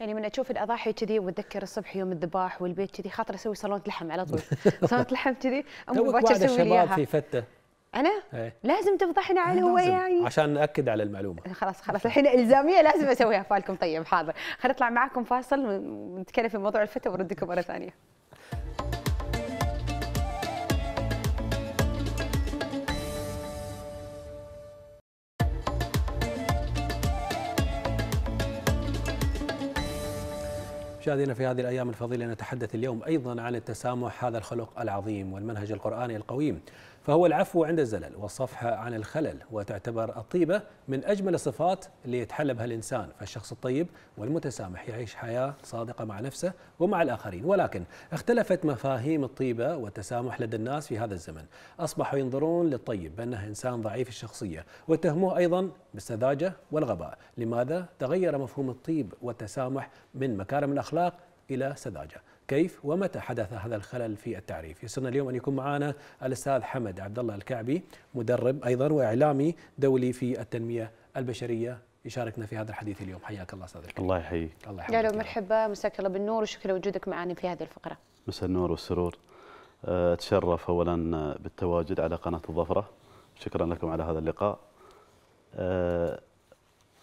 Speaker 2: يعني من اشوف الاضاحي كذي واتذكر الصبح يوم الذباح والبيت كذي خاطر اسوي صالونه لحم على طول (laughs) صالونه لحم كذي امي باكر اسوي لي اياها في فته انا ايه؟ لازم تفضحنا على إيه، هو يعني
Speaker 1: عشان ناكد على المعلومه
Speaker 2: إيه، خلاص خلاص الحين الزاميه لازم اسويها فالكم طيب حاضر خلينا نطلع معاكم فاصل ونتكلم في موضوع الفتى وردكم مره ثانيه
Speaker 1: مشاهدينا في هذه الايام الفضيله نتحدث اليوم ايضا عن التسامح هذا الخلق العظيم والمنهج القراني القويم فهو العفو عند الزلل والصفحة عن الخلل وتعتبر الطيبة من أجمل الصفات اللي يتحلى بها الإنسان فالشخص الطيب والمتسامح يعيش حياة صادقة مع نفسه ومع الآخرين ولكن اختلفت مفاهيم الطيبة والتسامح لدى الناس في هذا الزمن أصبحوا ينظرون للطيب بأنه إنسان ضعيف الشخصية واتهموه أيضا بالسذاجة والغباء لماذا تغير مفهوم الطيب والتسامح من مكارم الأخلاق إلى سذاجة كيف ومتى حدث هذا الخلل في التعريف يسرنا اليوم أن يكون معنا الأستاذ حمد عبد الله الكعبي مدرب أيضا وإعلامي دولي
Speaker 8: في التنمية
Speaker 1: البشرية يشاركنا في هذا الحديث اليوم حياك الله استاذ
Speaker 8: الله يحييك الله يحييك
Speaker 2: يا مرحبا مساك الله بالنور وشكرا لوجودك معنا في هذه الفقره
Speaker 8: مساء النور والسرور أه، اتشرف اولا بالتواجد على قناه الظفره شكرا لكم على هذا اللقاء أه،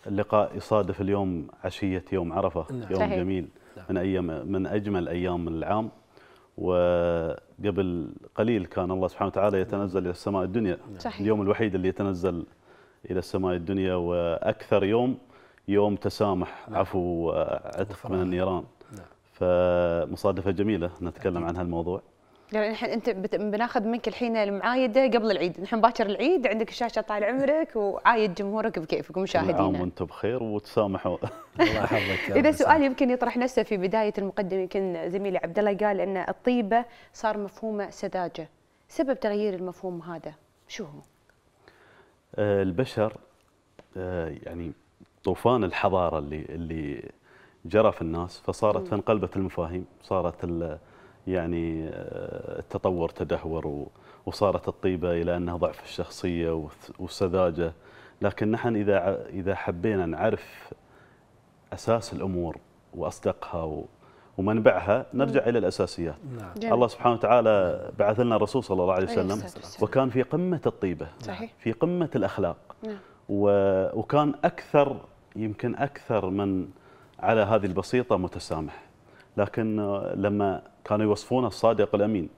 Speaker 8: اللقاء يصادف اليوم عشيه يوم عرفه نعم. يوم صحيح. جميل نعم. من ايام من اجمل ايام العام وقبل قليل كان الله سبحانه وتعالى يتنزل الى السماء الدنيا نعم. صحيح. اليوم الوحيد اللي يتنزل الى السماء الدنيا واكثر يوم يوم تسامح نعم. عفو وعتق من النيران فمصادفه جميله نتكلم عن هالموضوع
Speaker 2: يعني الحين انت بناخذ منك الحين المعايده قبل العيد، نحن باكر العيد عندك الشاشه طال عمرك وعايد جمهورك بكيفك ومشاهدينك. نعم
Speaker 8: وانتم بخير وتسامحوا (laughs) الله يحفظك اذا
Speaker 2: سؤال يمكن يطرح نفسه في بدايه المقدمه يمكن زميلي عبد الله قال ان الطيبه صار مفهومه سذاجه، سبب تغيير المفهوم هذا شو هو؟
Speaker 8: آه، البشر آه، يعني طوفان الحضاره اللي اللي جرى في الناس فصارت فانقلبت المفاهيم، صارت يعني آه، التطور تدهور وصارت الطيبة إلى أنها ضعف الشخصية والسذاجة لكن نحن إذا إذا حبينا نعرف أساس الأمور وأصدقها ومنبعها نرجع إلى الأساسيات نعم. الله سبحانه وتعالى بعث لنا الرسول صلى الله عليه وسلم وكان في قمة الطيبة صحيح. في قمة الأخلاق نعم. وكان أكثر يمكن أكثر من على هذه البسيطة متسامح لكن آه، لما كانوا يوصفونه الصادق الامين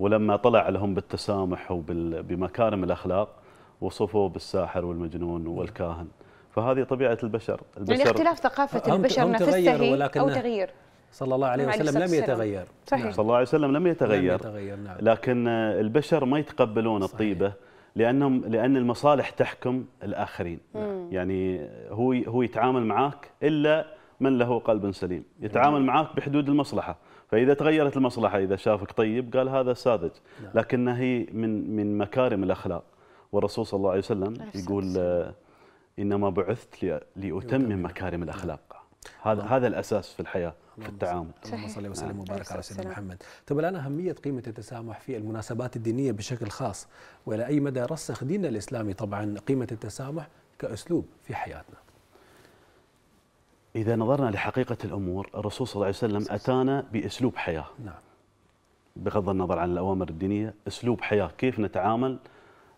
Speaker 8: ولما طلع لهم بالتسامح وبمكارم الاخلاق وصفوه بالساحر والمجنون والكاهن فهذه طبيعه البشر, البشر يعني اختلاف
Speaker 2: ثقافه البشر نفسها هي او تغيير
Speaker 8: صلى الله عليه نعم، وسلم لم يتغير صحيح نعم. صلى الله عليه وسلم لم يتغير, لم يتغير نعم. لكن البشر ما يتقبلون الطيبه لانهم لان المصالح تحكم الاخرين يعني هو هو يتعامل معك الا من له قلب سليم يتعامل نعم. معك بحدود المصلحه فاذا تغيرت المصلحه اذا شافك طيب قال هذا ساذج نعم. لكن هي من من مكارم الاخلاق والرسول صلى الله عليه وسلم يقول آه، انما بعثت لاتمم مكارم الاخلاق نعم. هذا نعم. هذا الاساس في الحياه في التعامل اللهم صل وسلم وبارك على سيدنا محمد
Speaker 1: طب الان اهميه قيمه التسامح في المناسبات الدينيه بشكل خاص والى اي مدى رسخ ديننا الاسلامي طبعا قيمه التسامح كاسلوب في حياتنا
Speaker 8: إذا نظرنا لحقيقة الأمور الرسول صلى الله عليه وسلم أتانا بأسلوب حياة نعم. بغض النظر عن الأوامر الدينية أسلوب حياة كيف نتعامل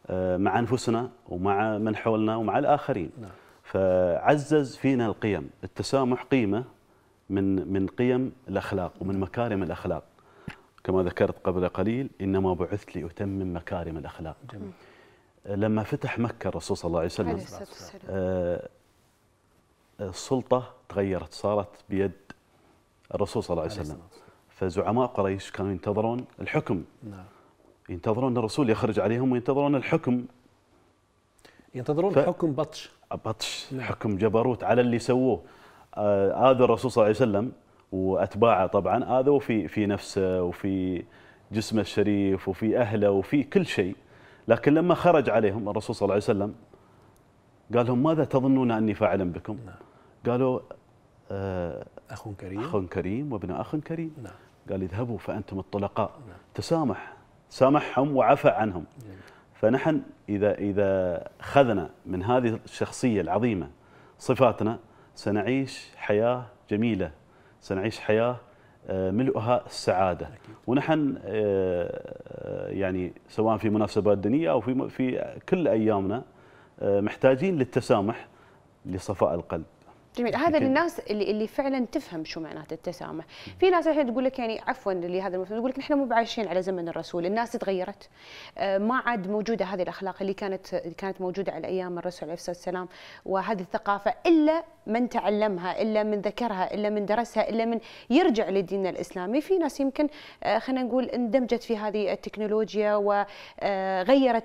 Speaker 8: آه، مع أنفسنا ومع من حولنا ومع الآخرين نعم. فعزز فينا القيم التسامح قيمة من من قيم الأخلاق ومن مكارم الأخلاق كما ذكرت قبل قليل إنما بعثت لأتمم مكارم الأخلاق جميل. لما فتح مكة الرسول صلى الله عليه وسلم عليه السلطه تغيرت صارت بيد الرسول صلى الله عليه وسلم فزعماء قريش كانوا ينتظرون الحكم نعم ينتظرون الرسول يخرج عليهم وينتظرون الحكم ينتظرون ف... حكم بطش بطش نعم. حكم جبروت على اللي سووه آه، آذوا الرسول صلى الله عليه وسلم وأتباعه طبعا آذوا في في نفسه وفي جسمه الشريف وفي أهله وفي كل شيء لكن لما خرج عليهم الرسول صلى الله عليه وسلم قال لهم ماذا تظنون أني فاعل بكم؟ نعم. قالوا آه أخ كريم أخ كريم وابن أخ كريم نعم. قال اذهبوا فأنتم الطلقاء نعم. تسامح سامحهم وعفى عنهم جميل. نعم. فنحن إذا إذا اخذنا من هذه الشخصية العظيمة صفاتنا سنعيش حياة جميلة سنعيش حياة آه، ملؤها السعادة أكيد. ونحن آه، يعني سواء في مناسبات دينية أو في في كل أيامنا آه، محتاجين للتسامح لصفاء القلب
Speaker 2: جميل هذا لكن... للناس اللي اللي فعلا تفهم شو معناه التسامح في ناس الحين تقول لك يعني عفوا لهذا المفهوم تقول لك نحن مو بعايشين على زمن الرسول الناس تغيرت آه، ما عاد موجوده هذه الاخلاق اللي كانت كانت موجوده على ايام الرسول عليه الصلاه والسلام وهذه الثقافه الا من تعلمها الا من ذكرها الا من درسها الا من يرجع لديننا الاسلامي في ناس يمكن آه، خلينا نقول اندمجت في هذه التكنولوجيا وغيرت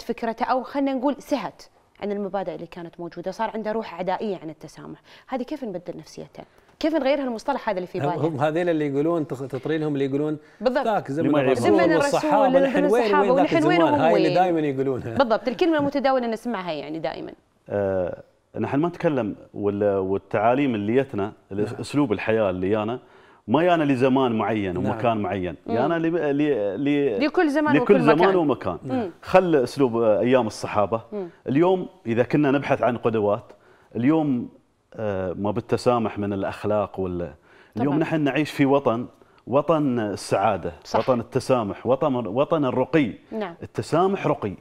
Speaker 2: آه، فكرتها او خلينا نقول سهت عن المبادئ اللي كانت موجوده صار عنده روح عدائيه عن التسامح هذه كيف نبدل نفسيته كيف نغير هالمصطلح هذا اللي في بالنا هم
Speaker 1: هذيل اللي يقولون تطري لهم اللي يقولون بالضبط ذاك زمن الرسول والصحابه الحين وين وين ذاك الزمان هاي اللي دائما
Speaker 8: يقولونها
Speaker 2: بالضبط الكلمه المتداوله نسمعها يعني دائما
Speaker 8: آه، نحن ما نتكلم والتعاليم اللي يتنا نعم. اسلوب الحياه اللي يانا ما يانا لزمان معين ومكان نعم. معين يانا ل... ل... ل...
Speaker 2: لكل زمان لكل وكل زمان مكان.
Speaker 8: ومكان خل اسلوب ايام الصحابه مم. اليوم اذا كنا نبحث عن قدوات اليوم آه، ما بالتسامح من الاخلاق وال اليوم نحن نعيش في وطن وطن السعاده صح. وطن التسامح وطن وطن الرقي نعم. التسامح رقي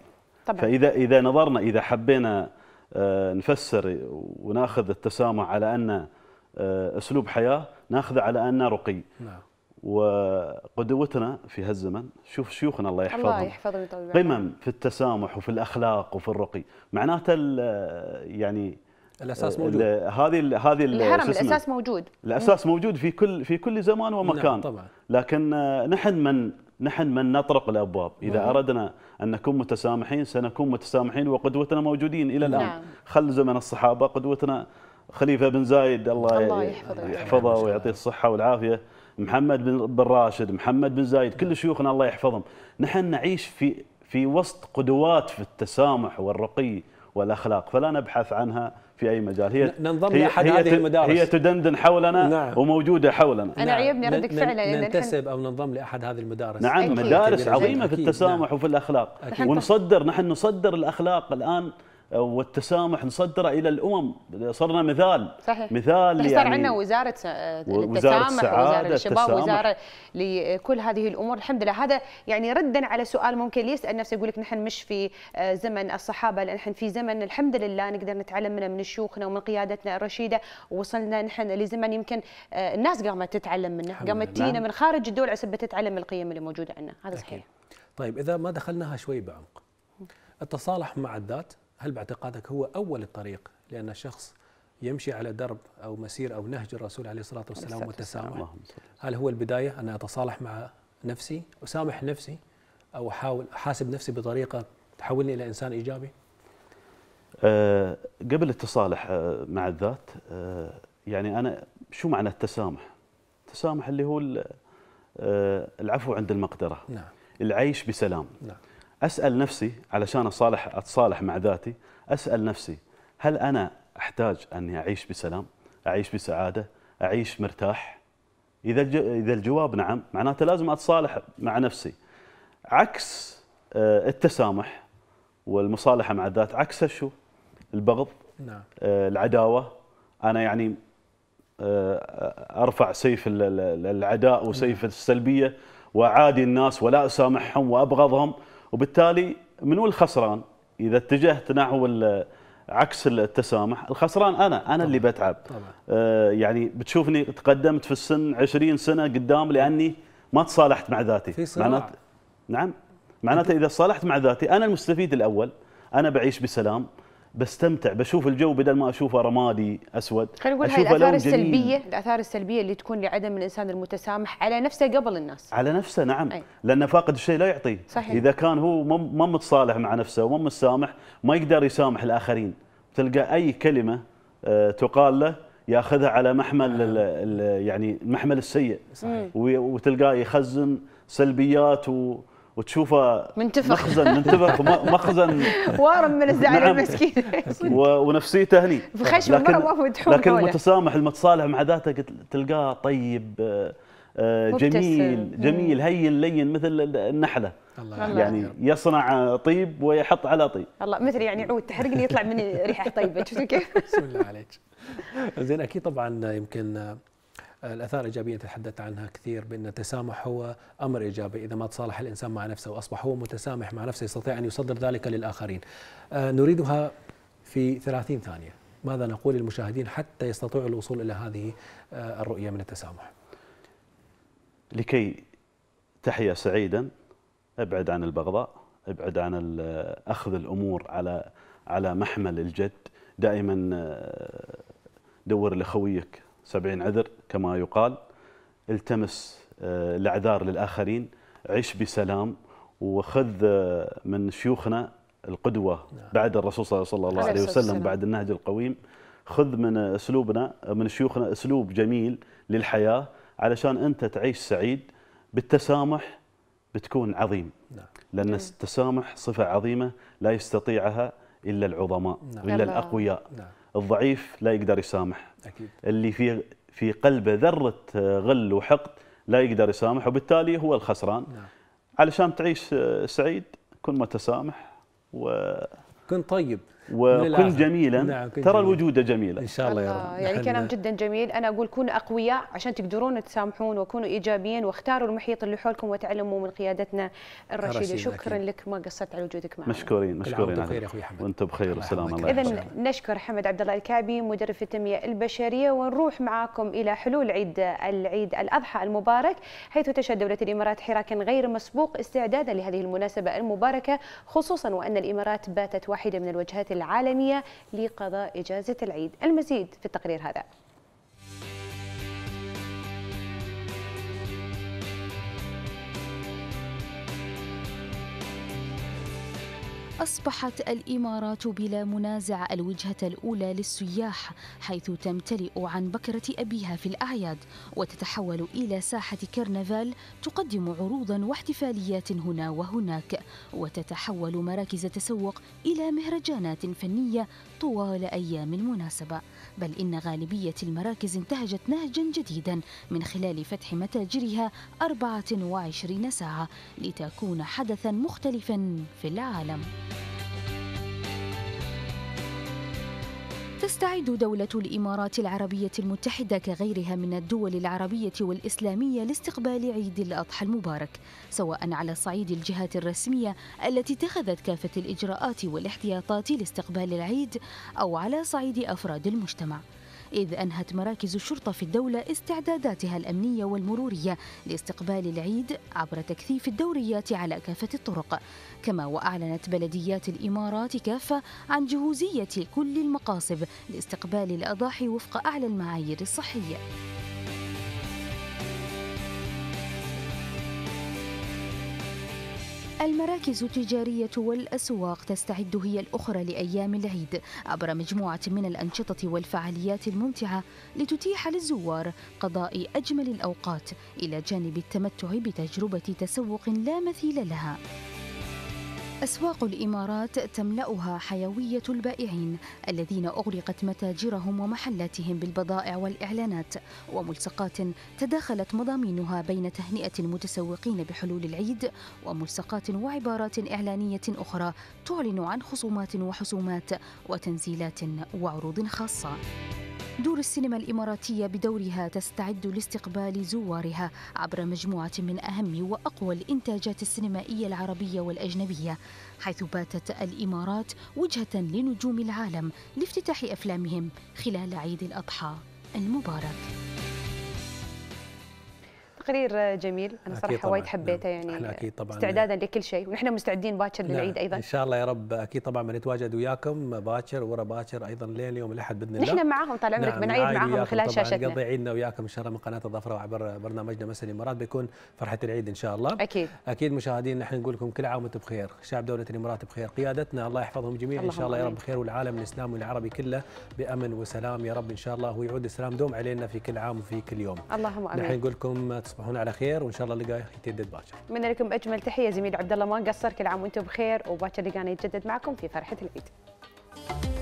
Speaker 8: طبعا. فاذا اذا نظرنا اذا حبينا آه، نفسر وناخذ التسامح على انه آه، اسلوب حياه ناخذه على انه رقي نعم. وقدوتنا في هالزمن شوف شيوخنا الله يحفظهم الله
Speaker 2: يحفظهم قمم
Speaker 8: في التسامح وفي الاخلاق وفي الرقي معناته آه، يعني الاساس آه، موجود هذه هذه الهرم الاساس موجود الاساس موجود في كل في كل زمان نعم، ومكان نعم طبعا لكن نحن من نحن من نطرق الابواب اذا مم. نعم. اردنا ان نكون متسامحين سنكون متسامحين وقدوتنا موجودين الى الان نعم. خل زمن الصحابه قدوتنا خليفه بن زايد الله, الله يحفظه, يحفظه ويعطيه الصحه والعافيه محمد بن راشد محمد بن زايد كل نعم. شيوخنا الله يحفظهم نحن نعيش في في وسط قدوات في التسامح والرقي والاخلاق فلا نبحث عنها في اي مجال هي ننضم هي لاحد هي هذه المدارس هي تدندن حولنا نعم وموجوده حولنا انا نعم عيبني
Speaker 2: ردك فعلا ننتسب
Speaker 1: او ننضم لاحد هذه المدارس نعم أكيد مدارس أكيد عظيمه أكيد في التسامح
Speaker 8: نعم وفي الاخلاق ونصدر نحن نصدر الاخلاق الان والتسامح نصدره الى الامم صرنا مثال
Speaker 2: صحيح مثال يعني صار يعني عندنا آه، وزاره التسامح وزاره, وزارة الشباب التسامح. وزاره لكل هذه الامور الحمد لله هذا يعني ردا على سؤال ممكن يسال نفسه يقول لك نحن مش في آه، زمن الصحابه لان نحن في زمن الحمد لله نقدر نتعلم منه من شيوخنا ومن قيادتنا الرشيده وصلنا نحن لزمن يمكن آه، الناس قامت تتعلم منه قامت تينا من خارج الدول على تتعلم القيم اللي موجوده عندنا هذا صحيح
Speaker 1: طيب اذا ما دخلناها شوي بعمق التصالح مع الذات هل باعتقادك هو أول الطريق لأن الشخص يمشي على درب أو مسير أو نهج الرسول عليه الصلاة والسلام والتسامح هل هو البداية أن أتصالح مع نفسي أسامح نفسي أو أحاول أحاسب نفسي بطريقة تحولني إلى إنسان إيجابي
Speaker 8: أه قبل التصالح آه، مع الذات أه يعني أنا شو معنى التسامح التسامح اللي هو آه، العفو عند المقدرة نعم. العيش بسلام نعم. اسال نفسي علشان اصالح اتصالح مع ذاتي اسال نفسي هل انا احتاج اني اعيش بسلام اعيش بسعاده اعيش مرتاح اذا اذا الجواب نعم معناته لازم اتصالح مع نفسي عكس آه، التسامح والمصالحه مع الذات عكسه شو البغض نعم. آه، العداوه انا يعني آه، ارفع سيف العداء وسيف نعم. السلبيه واعادي الناس ولا اسامحهم وابغضهم وبالتالي من هو الخسران اذا اتجهت نحو عكس التسامح الخسران انا انا طبعا. اللي بتعب طبعا. آه يعني بتشوفني تقدمت في السن 20 سنه قدام لاني ما تصالحت مع ذاتي معناته نعم معناته اذا صالحت مع ذاتي انا المستفيد الاول انا بعيش بسلام بستمتع بشوف الجو بدل ما اشوفه رمادي اسود خلينا نقول هاي الاثار السلبيه
Speaker 2: الاثار السلبيه اللي تكون لعدم الانسان المتسامح على نفسه قبل الناس
Speaker 8: على نفسه نعم أي. لان فاقد الشيء لا يعطيه صحيح. اذا كان هو ما متصالح مع نفسه وما متسامح ما يقدر يسامح الاخرين تلقى اي كلمه آه، تقال له ياخذها على محمل آه. يعني المحمل السيء صحيح. وتلقاه يخزن سلبيات و وتشوفه
Speaker 2: منتفخ مخزن منتفخ
Speaker 8: مخزن (laughs)
Speaker 2: وارم من الزعل نعم المسكين
Speaker 8: (laughs) ونفسيته هني بخشم لكن, لكن المتسامح المتصالح مع ذاته تلقاه طيب آه، آه، جميل جميل هين لين مثل النحله الله يعني يصنع طيب ويحط على طيب
Speaker 2: الله مثل يعني عود تحرقني يطلع مني ريحه طيبه شفتوا
Speaker 6: كيف؟ بسم الله عليك
Speaker 8: (laughs) زين اكيد طبعا يمكن الاثار الايجابيه
Speaker 1: تحدثت عنها كثير بان التسامح هو امر ايجابي اذا ما تصالح الانسان مع نفسه واصبح هو متسامح مع نفسه يستطيع ان يصدر ذلك للاخرين آه، نريدها في 30 ثانيه ماذا نقول للمشاهدين حتى يستطيعوا الوصول الى هذه آه، الرؤيه من التسامح
Speaker 8: لكي تحيا سعيدا ابعد عن البغضاء ابعد عن اخذ الامور على على محمل الجد دائما آه، دور لخويك سبعين عذر كما يقال التمس آه، الاعذار للاخرين عش بسلام وخذ آه، من شيوخنا القدوه نعم. بعد الرسول صلى الله عليه وسلم بعد النهج القويم خذ من اسلوبنا آه، من شيوخنا اسلوب جميل للحياه علشان انت تعيش سعيد بالتسامح بتكون عظيم نعم. لان نعم. التسامح صفه عظيمه لا يستطيعها الا العظماء الا الاقوياء الضعيف لا يقدر يسامح أكيد. اللي فيه في قلبه ذرة غل وحقد لا يقدر يسامح وبالتالي هو الخسران نعم. علشان تعيش آه، سعيد كن متسامح و كن طيب وكن جميلا نعم ترى جميل. الوجود جميلا ان شاء الله يا رب آه، يعني كلام
Speaker 2: جدا جميل انا اقول كونوا اقوياء عشان تقدرون تسامحون وكونوا ايجابيين واختاروا المحيط اللي حولكم وتعلموا من قيادتنا الرشيده شكرا أكيد. لك ما قصرت على وجودك معنا مشكورين مشكورين عليك يا
Speaker 8: اخوي وانتم بخير وسلام الله اذا
Speaker 2: نشكر حمد عبد الله الكعبي مدرب في التنميه البشريه ونروح معاكم الى حلول عيد العيد الاضحى المبارك حيث تشهد دوله الامارات حراكا غير مسبوق استعدادا لهذه المناسبه المباركه خصوصا وان الامارات باتت واحده من الوجهات العالمية لقضاء إجازة العيد المزيد في التقرير هذا
Speaker 7: أصبحت الإمارات بلا منازع الوجهة الأولى للسياح حيث تمتلئ عن بكرة أبيها في الأعياد وتتحول إلى ساحة كرنفال تقدم عروضا واحتفاليات هنا وهناك وتتحول مراكز تسوق إلى مهرجانات فنية طوال أيام المناسبة بل إن غالبية المراكز انتهجت نهجا جديدا من خلال فتح متاجرها 24 ساعة لتكون حدثا مختلفا في العالم تستعد دولة الإمارات العربية المتحدة كغيرها من الدول العربية والإسلامية لاستقبال عيد الأضحى المبارك سواء على صعيد الجهات الرسمية التي اتخذت كافة الإجراءات والاحتياطات لاستقبال العيد أو على صعيد أفراد المجتمع إذ أنهت مراكز الشرطة في الدولة استعداداتها الأمنية والمرورية لاستقبال العيد عبر تكثيف الدوريات على كافة الطرق كما وأعلنت بلديات الإمارات كافة عن جهوزية كل المقاصب لاستقبال الأضاحي وفق أعلى المعايير الصحية المراكز التجارية والأسواق تستعد هي الأخرى لأيام العيد عبر مجموعة من الأنشطة والفعاليات الممتعة لتتيح للزوار قضاء أجمل الأوقات إلى جانب التمتع بتجربة تسوق لا مثيل لها. أسواق الإمارات تملأها حيوية البائعين الذين أغلقت متاجرهم ومحلاتهم بالبضائع والإعلانات وملصقات تداخلت مضامينها بين تهنئة المتسوقين بحلول العيد وملصقات وعبارات إعلانية أخرى تعلن عن خصومات وحسومات وتنزيلات وعروض خاصة. دور السينما الإماراتية بدورها تستعد لاستقبال زوارها عبر مجموعة من أهم وأقوى الإنتاجات السينمائية العربية والأجنبية حيث باتت الإمارات وجهة لنجوم العالم لافتتاح أفلامهم خلال عيد الأضحى المبارك
Speaker 2: تقرير جميل انا صراحه وايد حبيته نعم. يعني احنا اكيد طبعا استعدادا لكل شيء ونحن مستعدين باكر نعم. للعيد ايضا ان
Speaker 1: شاء الله يا رب اكيد طبعا بنتواجد وياكم باكر ورا باكر ايضا ليل يوم الاحد باذن الله نحن معاهم طال عمرك نعم بنعيد معاهم من خلال شاشتنا نقضي عيدنا وياكم ان شاء الله من قناه الظفره وعبر برنامجنا مساء الامارات بيكون فرحه العيد ان شاء الله اكيد اكيد مشاهدينا نحن نقول لكم كل عام وانتم بخير شعب دوله الامارات بخير قيادتنا الله يحفظهم جميعا ان شاء الله يا رب بخير والعالم الاسلامي والعربي كله بامن وسلام يا رب ان شاء الله ويعود السلام دوم علينا في كل عام وفي كل يوم اللهم امين نحن نقول لكم تصبحون على خير وان شاء الله اللقاء يتجدد باكر.
Speaker 2: من لكم اجمل تحيه زميل عبد الله ما قصر كل عام وانتم بخير وباكر لقانا يتجدد معكم في فرحه العيد. Thank you.